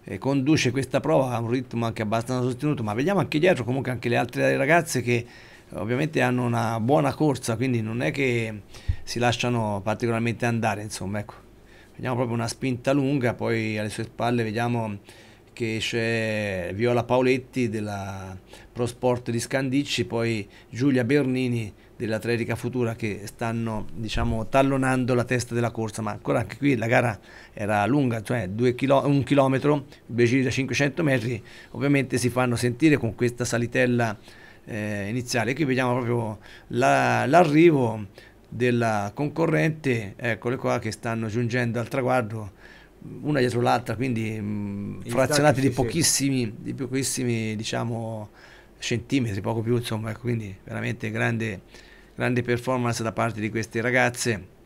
eh, conduce questa prova a un ritmo anche abbastanza sostenuto, ma vediamo anche dietro comunque anche le altre ragazze che ovviamente hanno una buona corsa, quindi non è che si lasciano particolarmente andare, insomma, ecco. Vediamo proprio una spinta lunga, poi alle sue spalle vediamo che c'è Viola Paoletti della Pro Sport di Scandicci, poi Giulia Bernini della Trerica Futura che stanno diciamo, tallonando la testa della corsa, ma ancora anche qui la gara era lunga, cioè chilo un chilometro, da 500 metri, ovviamente si fanno sentire con questa salitella eh, iniziale. Qui vediamo proprio la, l'arrivo della concorrente, eccole qua che stanno giungendo al traguardo una dietro l'altra, quindi mh, mm, frazionati di pochissimi, di pochissimi diciamo, centimetri, poco più, insomma, ecco, quindi veramente grande, grande performance da parte di queste ragazze.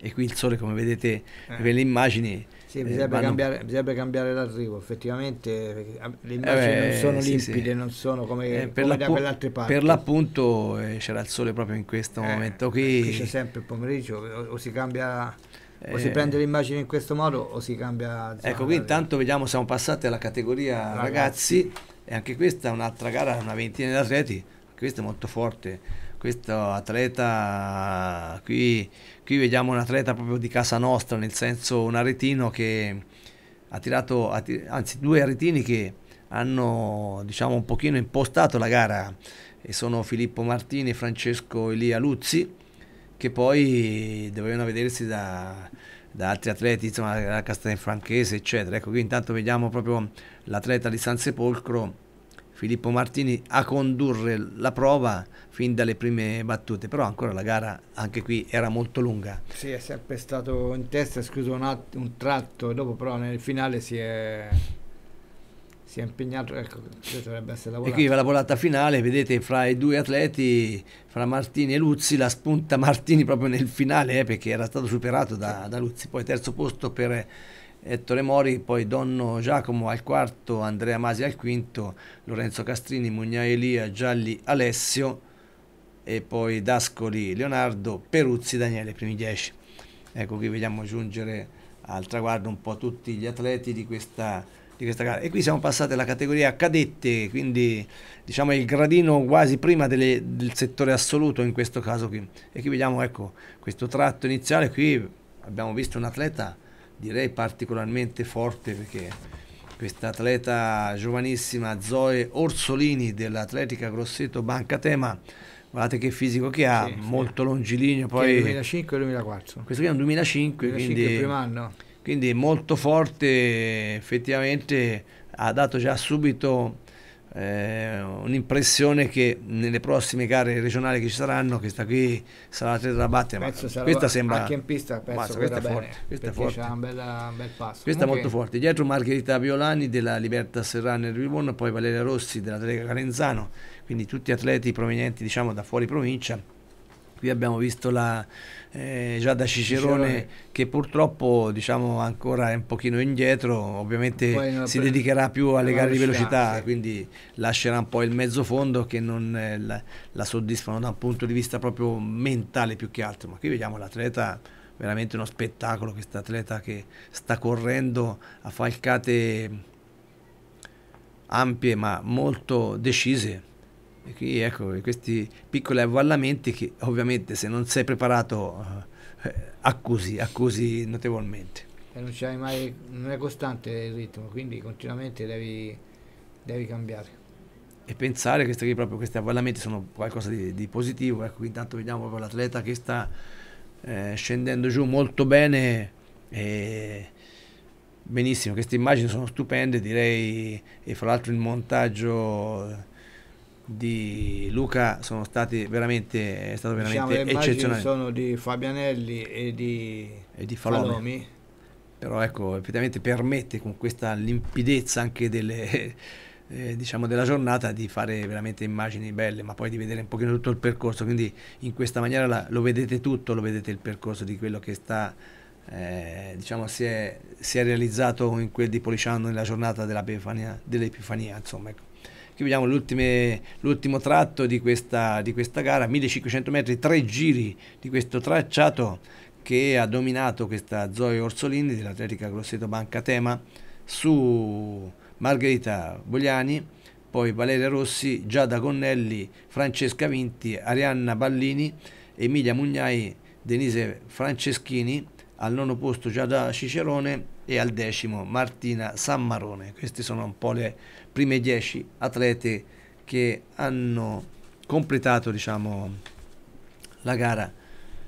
E qui il sole, come vedete eh. per le immagini, sì, eh, bisognerebbe, cambiare, bisognerebbe, cambiare, l'arrivo, effettivamente eh, le eh, immagini eh, non sono limpide, sì. non sono come, eh, per, come l'appu- altre parti. Per l'appunto c'era il sole proprio in questo momento qui. qui. c'è sempre il pomeriggio, o, o si cambia... O si prende l'immagine in questo modo o si cambia... Zona, ecco, qui intanto vediamo, siamo passati alla categoria ragazzi, ragazzi e anche questa è un'altra gara, una ventina di atleti, questa è molto forte questo atleta qui, qui vediamo un atleta proprio di casa nostra, nel senso un aretino che ha tirato, anzi due aretini che hanno diciamo un pochino impostato la gara e sono Filippo Martini e Francesco Elia Luzzi che poi dovevano vedersi da, da altri atleti, insomma, la Castelfranchese, eccetera. Ecco, qui intanto vediamo proprio l'atleta di San Sepolcro Filippo Martini a condurre la prova fin dalle prime battute, però ancora la gara anche qui era molto lunga. Sì, è sempre stato in testa, escluso un, un tratto, dopo però nel finale si è, si è impegnato, ecco, dovrebbe essere la volata. E qui va la volata finale, vedete fra i due atleti, fra Martini e Luzzi, la spunta Martini proprio nel finale, eh, perché era stato superato da, da Luzzi, poi terzo posto per... Ettore Mori, poi Donno Giacomo al quarto, Andrea Masi al quinto, Lorenzo Castrini, Mugna Elia, Gialli Alessio e poi Dascoli Leonardo, Peruzzi Daniele, primi dieci. Ecco qui vediamo giungere al traguardo un po' tutti gli atleti di questa, di questa gara. E qui siamo passati alla categoria cadette, quindi diciamo il gradino quasi prima delle, del settore assoluto in questo caso qui. E qui vediamo ecco questo tratto iniziale, qui abbiamo visto un atleta direi particolarmente forte perché questa atleta giovanissima Zoe Orsolini dell'Atletica Grosseto Banca Tema guardate che fisico che ha, sì, molto sì. longilineo poi 2005 2004 questo qui è un 2005, 2005 quindi, primo anno. quindi molto forte effettivamente ha dato già subito eh, un'impressione che nelle prossime gare regionali che ci saranno, questa qui sarà la terza batte, ma questa sembra anche in pista penso mazza, questa, è bene, forte, questa è forte, un, bella, un bel passo. Questa Comunque... è molto forte. Dietro Margherita Violani della Libertà Serrana e Rivon, poi Valeria Rossi della Telega Calenzano, quindi tutti atleti provenienti diciamo da fuori provincia Qui abbiamo visto la, eh, già da Cicerone, Cicerone, che purtroppo diciamo, ancora è un pochino indietro, ovviamente si dedicherà più alle gare di velocità, sì. quindi lascerà un po' il mezzo fondo che non eh, la, la, soddisfano da un punto di vista proprio mentale più che altro, ma qui vediamo l'atleta veramente uno spettacolo, questa atleta che sta correndo a falcate ampie ma molto decise e qui ecco questi piccoli avvallamenti che ovviamente se non sei preparato eh, accusi, accusi notevolmente. E non, mai, non è costante il ritmo, quindi continuamente devi, devi cambiare e pensare che questi, proprio questi avvallamenti sono qualcosa di, di positivo. Ecco, intanto vediamo proprio l'atleta che sta eh, scendendo giù molto bene. E benissimo, queste immagini sono stupende, direi, e fra l'altro il montaggio di Luca sono stati veramente, è stato diciamo, veramente diciamo, eccezionale. sono di Fabianelli e di, e di Falomi. Falomi. Però ecco, effettivamente permette con questa limpidezza anche delle, eh, diciamo della giornata di fare veramente immagini belle, ma poi di vedere un pochino tutto il percorso. Quindi in questa maniera la, lo vedete tutto, lo vedete il percorso di quello che sta, eh, diciamo, si è, si è, realizzato in quel di Policiano nella giornata dell'Epifania, dell'Epifania insomma. Ecco. Qui vediamo l'ultimo tratto di questa, di questa gara, 1500 metri, tre giri di questo tracciato che ha dominato questa Zoe Orsolini dell'Atletica Grosseto Banca Tema su Margherita Bogliani, poi Valeria Rossi, Giada Connelli, Francesca Vinti, Arianna Ballini, Emilia Mugnai, Denise Franceschini al nono posto Giada Cicerone e al decimo Martina Sammarone. Queste sono un po' le prime dieci atlete che hanno completato diciamo, la gara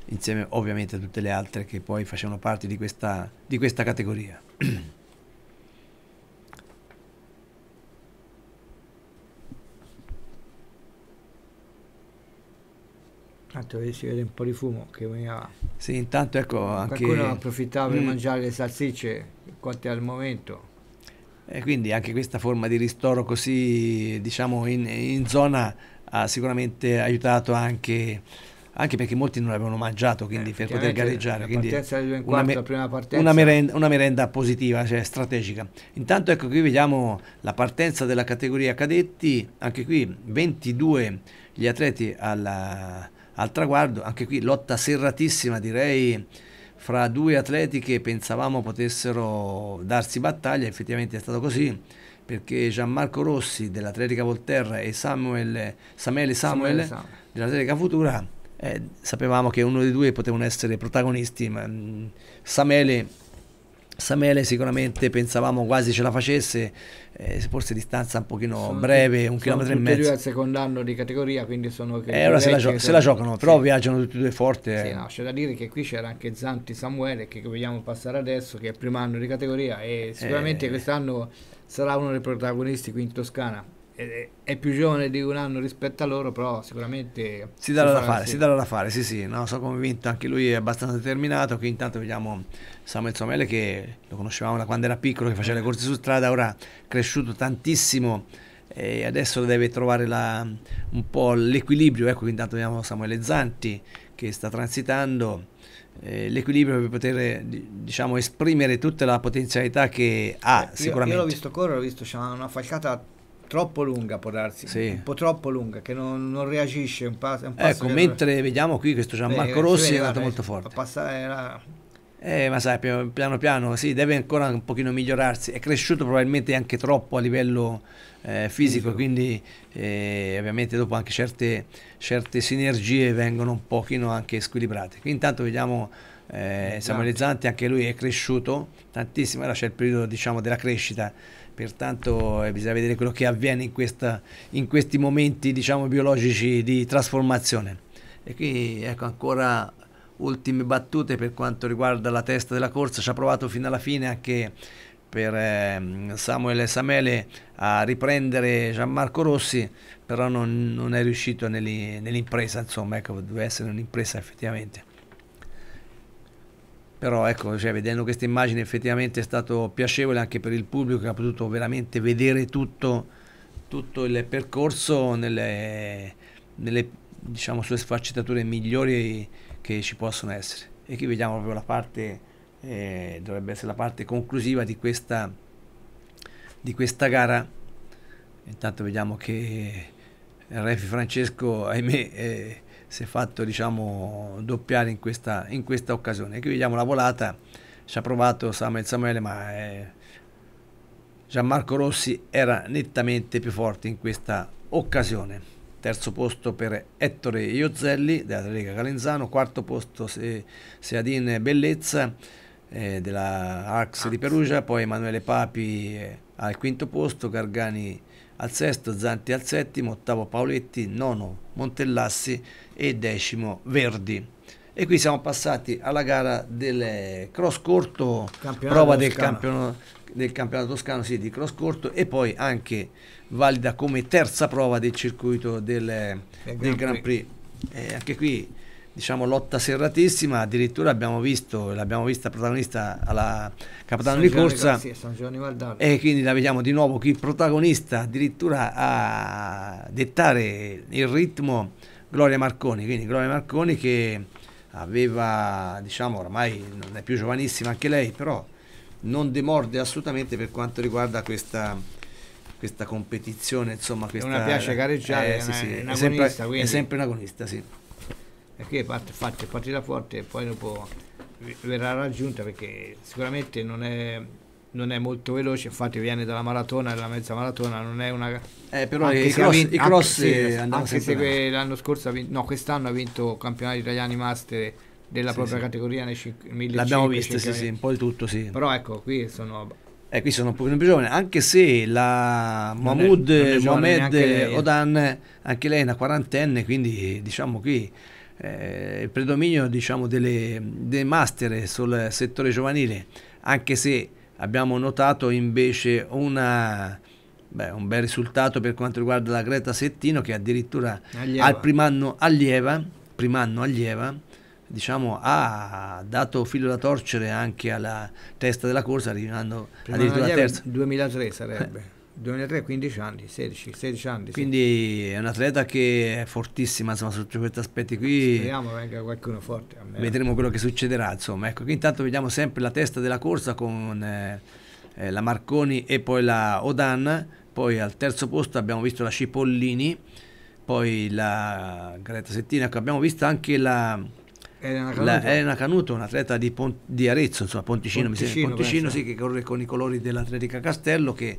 insieme ovviamente a tutte le altre che poi facevano parte di questa, di questa categoria. Intanto si vede un po' di fumo che veniva. Sì, intanto ecco anche. Qualcuno approfittava mm. per mangiare le salsicce quante al momento. E quindi anche questa forma di ristoro così, diciamo, in, in zona ha sicuramente aiutato anche, anche, perché molti non avevano mangiato quindi eh, per poter gareggiare. La Quindi una, me una, merenda, una, merenda, positiva, cioè strategica. Intanto ecco qui vediamo la partenza della categoria cadetti, anche qui 22 gli atleti alla al traguardo. Anche qui lotta serratissima, direi fra due atleti che pensavamo potessero darsi battaglia, effettivamente è stato così perché Gianmarco Rossi dell'Atletica Volterra e Samuel, Samuele Samuel, Samuel dell'Atletica Futura eh, sapevamo che uno dei due potevano essere protagonisti, ma mh, mm, Samuele Samele sicuramente pensavamo quasi ce la facesse, eh, forse distanza un pochino sono breve, un chilometro e mezzo. al secondo anno di categoria, quindi sono... Che eh, allora se la, gio- se la giocano, però sì. viaggiano tutti e due forte. Sì, eh. no, c'è da dire che qui c'era anche Zanti Samuele, che vogliamo passare adesso, che è il primo anno di categoria e sicuramente eh. quest'anno sarà uno dei protagonisti qui in Toscana è, più giovane di un anno rispetto a loro, però sicuramente... Si darà da fare, sì. si darà da fare, sì sì, no? sono convinto, anche lui è abbastanza determinato, qui intanto vediamo Samuel Somele che lo conoscevamo da quando era piccolo, che faceva le corse su strada, ora è cresciuto tantissimo e adesso deve trovare la, un po' l'equilibrio, ecco qui intanto vediamo Samuele Zanti che sta transitando l'equilibrio per poter diciamo esprimere tutta la potenzialità che ha sicuramente. Eh, io, io l'ho visto correre, ho visto c'è una falcata troppo lunga può darsi, sì. un po' troppo lunga, che non, non reagisce. Un passo, un passo ecco, mentre non... vediamo qui questo Gianmarco eh, eh Rossi è andato eh, molto forte. Passare, era... eh, ma sai, piano piano, sì, deve ancora un pochino migliorarsi. È cresciuto probabilmente anche troppo a livello eh, fisico, fisico, quindi eh, ovviamente dopo anche certe, certe, sinergie vengono un pochino anche squilibrate. Quindi intanto vediamo eh, Samuele esatto. Zanti, anche lui è cresciuto tantissimo, ora c'è il periodo diciamo, della crescita Pertanto eh, bisogna vedere quello che avviene in, questa, in questi momenti diciamo, biologici di trasformazione. E qui ecco ancora ultime battute per quanto riguarda la testa della corsa, ci ha provato fino alla fine anche per eh, Samuel Samele a riprendere Gianmarco Rossi, però non, non è riuscito nell'impresa, insomma, ecco, deve essere un'impresa effettivamente però ecco, cioè, vedendo questa immagine effettivamente è stato piacevole anche per il pubblico che ha potuto veramente vedere tutto, tutto il percorso nelle, nelle diciamo, sue sfaccettature migliori che ci possono essere. E qui vediamo proprio la parte, eh, dovrebbe essere la parte conclusiva di questa, di questa gara. Intanto vediamo che Refi Francesco, ahimè... Eh, si è fatto diciamo, doppiare in questa, in questa, occasione. Qui vediamo la volata, ci ha provato Samuel Samuele, ma eh, Gianmarco Rossi era nettamente più forte in questa occasione. Terzo posto per Ettore Iozzelli della Lega Calenzano, quarto posto se, Seadin Bellezza eh, della Ax di Perugia, poi Emanuele Papi eh, al quinto posto, Gargani al sesto Zanti al settimo, ottavo Paoletti, nono Montellassi e decimo Verdi. E qui siamo passati alla gara del eh, cross corto, campionato prova del campionato, del campionato toscano sì, di cross corto e poi anche valida come terza prova del circuito del, eh, del Gran, Prix. Gran Prix. Eh, anche qui diciamo, lotta serratissima, addirittura abbiamo visto, l'abbiamo vista protagonista alla Capitano di Corsa e quindi la vediamo di nuovo qui protagonista addirittura a dettare il ritmo Gloria Marconi, quindi Gloria Marconi che aveva, diciamo ormai non è più giovanissima anche lei, però non demorde assolutamente per quanto riguarda questa, questa competizione, insomma, questa, una piace gareggiare, eh, sì, sì, è, è, sempre, è sempre un agonista, sì perché parte, parte partita forte e poi dopo verrà raggiunta perché sicuramente non è non è molto veloce, infatti viene dalla maratona, dalla mezza maratona, non è una... Eh, però i cross, vinto, i cross, anche, anche se l'anno scorso, vinto, no, quest'anno ha vinto campionati italiani master della sì, propria sì. categoria nei 5000 L'abbiamo visto, sì, sì, un po' di tutto, sì. Però ecco, qui sono... Eh, qui sono più giovani, anche se la Mahmoud Mohamed Odan, anche lei è una quarantenne, quindi diciamo qui eh, il predominio diciamo, delle, delle master sul settore giovanile, anche se abbiamo notato invece una, beh, un bel risultato per quanto riguarda la Greta Settino che addirittura allieva. al primanno allieva, primanno allieva diciamo, ha dato filo da torcere anche alla testa della corsa arrivando Prima addirittura terza. 2003 sarebbe. 2003 15 anni 16, 16 anni quindi sì. è un atleta che è fortissima insomma sotto questi aspetti qui speriamo venga qualcuno forte vedremo quello che succederà insomma ecco qui intanto vediamo sempre la testa della corsa con eh, eh, la Marconi e poi la Odan poi al terzo posto abbiamo visto la Cipollini poi la Greta Settina ecco, abbiamo visto anche la Elena Canuto. Elena Canuto, un atleta di, Pon di Arezzo, insomma, Ponticino, Ponticino, mi sembra, Ponticino sì, che corre con i colori dell'Atletica Castello, che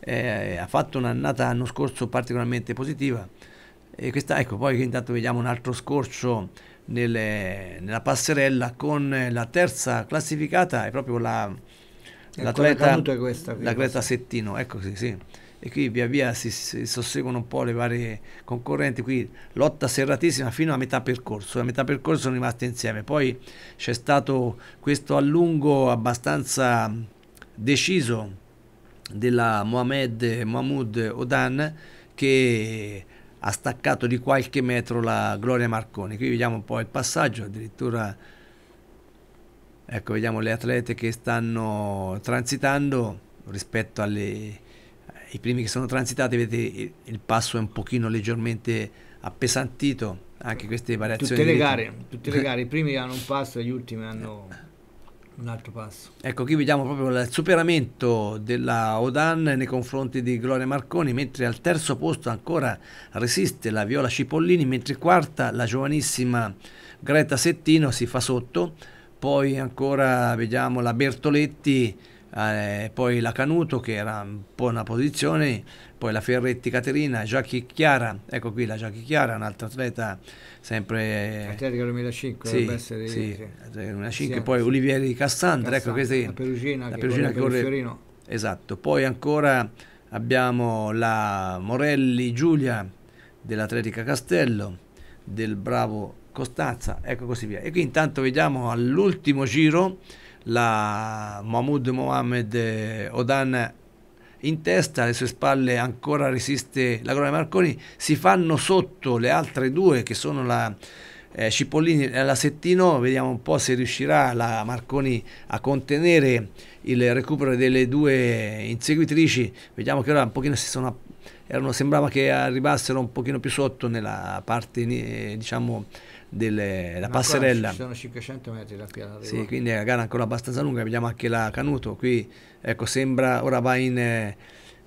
eh, ha fatto un'annata l'anno scorso particolarmente positiva e questa, ecco, poi intanto vediamo un altro scorcio nelle, nella passerella con la terza classificata è proprio la, l'atleta, questa, l'atleta Settino, ecco sì, sì. E qui via via si, si, susseguono un po' le varie concorrenti, qui lotta serratissima fino a metà percorso, a metà percorso sono rimaste insieme, poi c'è stato questo allungo abbastanza deciso della Mohamed Mahmoud Odan che ha staccato di qualche metro la Gloria Marconi. Qui vediamo un po' il passaggio, addirittura ecco, vediamo le atlete che stanno transitando rispetto alle, ai primi che sono transitati, vedete il passo è un pochino leggermente appesantito, anche queste variazioni. Tutte le gare, tutte le gare, i primi hanno un passo, gli ultimi hanno un altro passo. Ecco, qui vediamo proprio il superamento della Odan nei confronti di Gloria Marconi, mentre al terzo posto ancora resiste la Viola Cipollini, mentre quarta la giovanissima Greta Settino si fa sotto, poi ancora vediamo la Bertoletti eh, poi la Canuto che era un po' una posizione, poi la Ferretti Caterina, Giacchi Chiara, ecco qui la Giacchi Chiara, un'altra atleta sempre... Atletica 2005, sì, dovrebbe essere... Sì, sì. 2005, sì, poi sì. Olivieri Cassandra, ecco, Cassandra, ecco questi... La Perugina, la Perugina che, corre... Fiorino. Esatto, poi ancora abbiamo la Morelli Giulia dell'Atletica Castello, del bravo Costanza, ecco così via. E qui intanto vediamo all'ultimo giro la Mahmoud Mohamed eh, Odan in testa, alle sue spalle ancora resiste la Corona Marconi, si fanno sotto le altre due che sono la eh, Cipollini e la Settino, vediamo un po' se riuscirà la Marconi a contenere il recupero delle due inseguitrici, vediamo che ora un pochino si sono erano, sembrava che arrivassero un pochino più sotto nella parte eh, diciamo delle, la Ma passerella. Ci sono 500 metri da qui all'arrivo. Sì, quindi è una gara ancora abbastanza lunga, vediamo anche la Canuto, qui ecco, sembra, ora va in,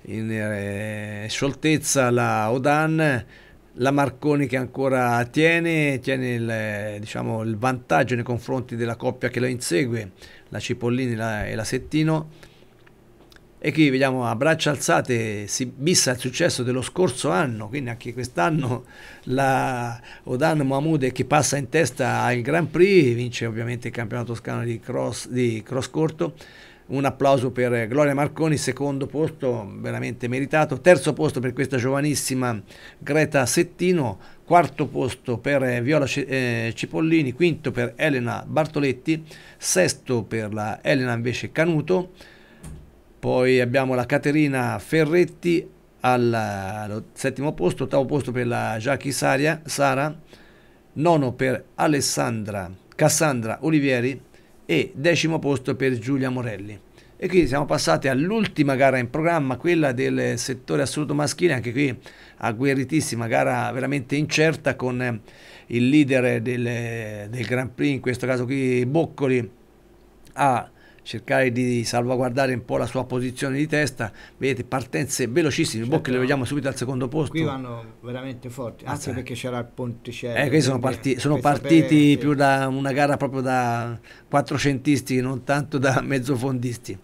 in eh, scioltezza la Odan, la Marconi che ancora tiene, tiene il, diciamo, il vantaggio nei confronti della coppia che la insegue, la Cipollini e la Settino e qui vediamo a braccia alzate si bissa il successo dello scorso anno, quindi anche quest'anno la Odan Mahmoud che passa in testa al Grand Prix, vince ovviamente il campionato toscano di cross, di cross corto. Un applauso per Gloria Marconi, secondo posto veramente meritato, terzo posto per questa giovanissima Greta Settino, quarto posto per Viola eh, Cipollini, quinto per Elena Bartoletti, sesto per la Elena invece Canuto poi abbiamo la Caterina Ferretti al, al settimo posto, ottavo posto per la Jackie Saria, Sara, nono per Alessandra Cassandra Olivieri e decimo posto per Giulia Morelli. E qui siamo passati all'ultima gara in programma, quella del settore assoluto maschile, anche qui agguerritissima, gara veramente incerta con il leader del, del Grand Prix, in questo caso qui Boccoli, a cercare di salvaguardare un po' la sua posizione di testa. Vedete, partenze velocissime. Certo. Bocche le vediamo subito al secondo posto. Qui vanno veramente forti, anche ah, perché c'era il Ponticello. Eh, qui sono, parti sono partiti sapere, più sì. da una gara proprio da quattrocentisti, non tanto da mezzofondisti.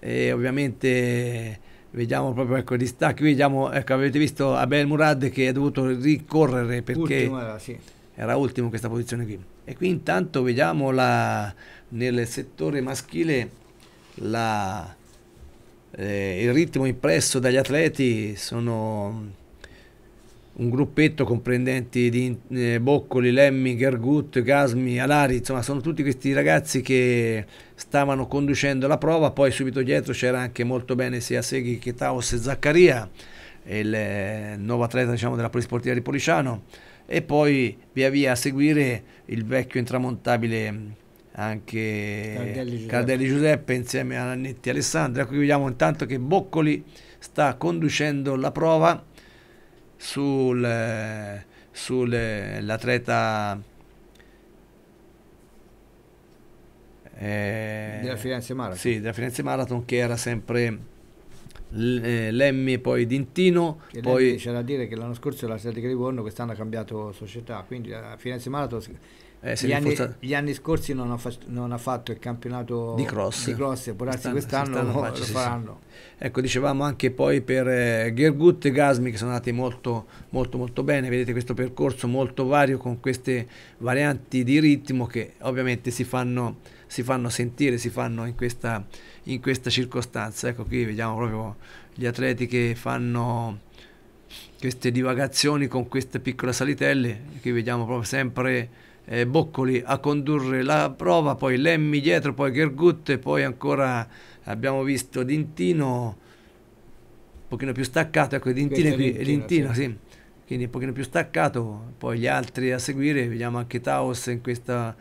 E ovviamente vediamo proprio ecco di stacchi vediamo ecco avete visto Abel Murad che è dovuto ricorrere perché era, sì. era ultimo in questa posizione qui e qui intanto vediamo la nel settore maschile la, eh, il ritmo impresso dagli atleti sono un gruppetto comprendente di eh, Boccoli, Lemmi, Gergut, Gasmi, Alari, insomma sono tutti questi ragazzi che stavano conducendo la prova, poi subito dietro c'era anche molto bene sia Seghi che Taos e Zaccaria, il eh, nuovo atleta diciamo, della polisportiva di Policiano, e poi via via a seguire il vecchio intramontabile anche Cardelli Giuseppe. Cardelli Giuseppe insieme a Nannetti Alessandro. Qui vediamo intanto che Boccoli sta conducendo la prova sul, sull'atleta eh, della Firenze Marathon. Sì, della Firenze Marathon che era sempre eh, Lemmi poi Dintino. E poi... C'è da dire che l'anno scorso la di Livorno quest'anno ha cambiato società, quindi la Firenze Marathon eh, gli, anni, gli, anni, scorsi non ha, non ha, fatto il campionato di cross, di cross può quest'anno lo, faccio, lo sì, faranno. Sì. Ecco, dicevamo anche poi per eh, Gergut e Gasmi che sono andati molto, molto, molto bene, vedete questo percorso molto vario con queste varianti di ritmo che ovviamente si fanno, si fanno sentire, si fanno in questa, in questa circostanza. Ecco qui vediamo proprio gli atleti che fanno queste divagazioni con queste piccole salitelle, qui vediamo proprio sempre eh, Boccoli a condurre la prova, poi Lemmi dietro, poi Gergut, poi ancora abbiamo visto Dintino un pochino più staccato, ecco Dintino qui, Dintino, Dintino sì. sì. quindi un pochino più staccato, poi gli altri a seguire, vediamo anche Taos in questa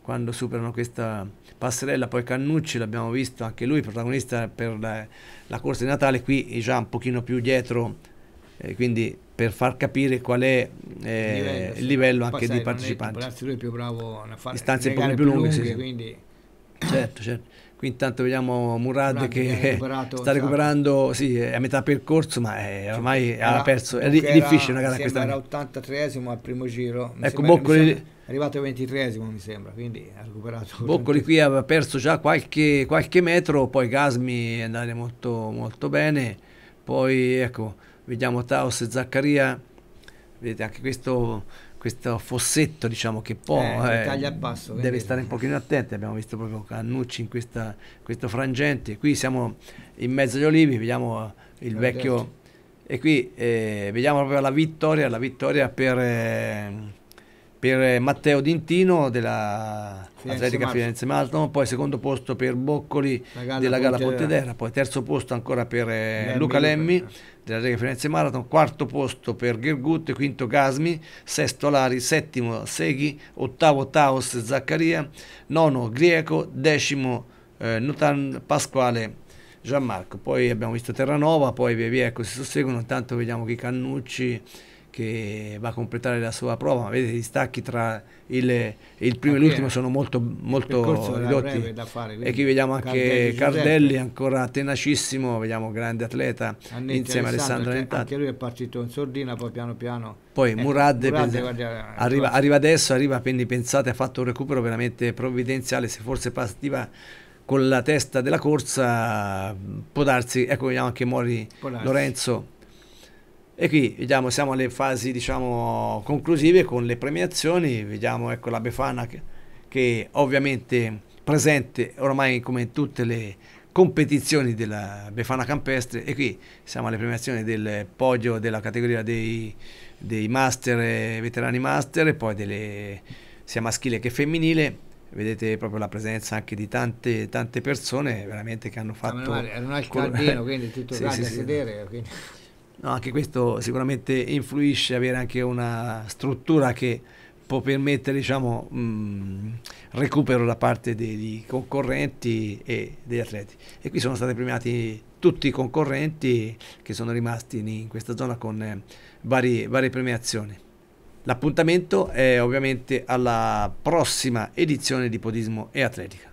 quando superano questa passerella, poi Cannucci l'abbiamo visto anche lui protagonista per la, la corsa di Natale, qui già un pochino più dietro eh, quindi per far capire qual è eh, il livello, il livello anche sai, di partecipanti. Anzi, lui è più bravo a fare distanze un po' più lunghe. Più lunghe sì. quindi... Certo, certo. Qui intanto vediamo Murad, Murad che sta esatto. recuperando, sì, è a metà percorso, ma è, eh, ormai ha perso. È difficile era, una gara questa. Era 83esimo al primo giro. Mi ecco, sembra, Boccoli. Sembra, è arrivato al 23esimo, mi sembra, quindi ha recuperato. Boccoli qui ha perso già qualche, qualche metro, poi Gasmi è andato molto, molto bene. Poi ecco, vediamo Taos e Zaccaria, vedete anche questo, questo fossetto diciamo che può, eh, eh, basso, deve stare un pochino attenti, abbiamo visto proprio Cannucci in questa, questo frangente, qui siamo in mezzo agli olivi, vediamo eh, il vecchio, e qui eh, vediamo proprio la vittoria, la vittoria per eh, per eh, Matteo Dintino della Firenze Atletica Marzo. Firenze Marathon, poi secondo posto per Boccoli Gala della Gala Pontedera, poi terzo posto ancora per eh, Lemmi, Luca Lemmi eh. della dell'Atletica Firenze Marathon, quarto posto per Gergut, quinto Gasmi, sesto Lari, settimo Seghi, ottavo Taos Zaccaria, nono Grieco, decimo eh, Nutan Pasquale Gianmarco. Poi abbiamo visto Terranova, poi via via ecco, si susseguono, intanto vediamo chi Cannucci che va a completare la sua prova, ma vedete i distacchi tra il, il primo e l'ultimo sono molto, molto ridotti. Fare, e qui vediamo anche Cardelli, Cardelli ancora tenacissimo, vediamo grande atleta Annetti, insieme a Alessandro Nentati. Anche lui è partito in sordina, poi piano piano. Poi eh, Murad, Murad guarda, arriva, arriva, adesso, arriva quindi pensate, ha fatto un recupero veramente provvidenziale, se forse partiva con la testa della corsa può darsi, ecco vediamo anche Mori Lorenzo e qui vediamo, siamo alle fasi diciamo, conclusive con le premiazioni, vediamo ecco, la Befana che, che ovviamente presente ormai come in tutte le competizioni della Befana Campestre e qui siamo alle premiazioni del podio della categoria dei, dei master, eh, veterani master e poi delle, sia maschile che femminile vedete proprio la presenza anche di tante, tante persone veramente che hanno fatto... Era un alcaldino, quindi tutto sì, sì, a sì, sedere. Quindi. No, anche questo sicuramente influisce avere anche una struttura che può permettere diciamo, mh, mm, recupero da parte dei concorrenti e degli atleti. E qui sono stati premiati tutti i concorrenti che sono rimasti in questa zona con eh, varie premiazioni. L'appuntamento è ovviamente alla prossima edizione di Podismo e Atletica.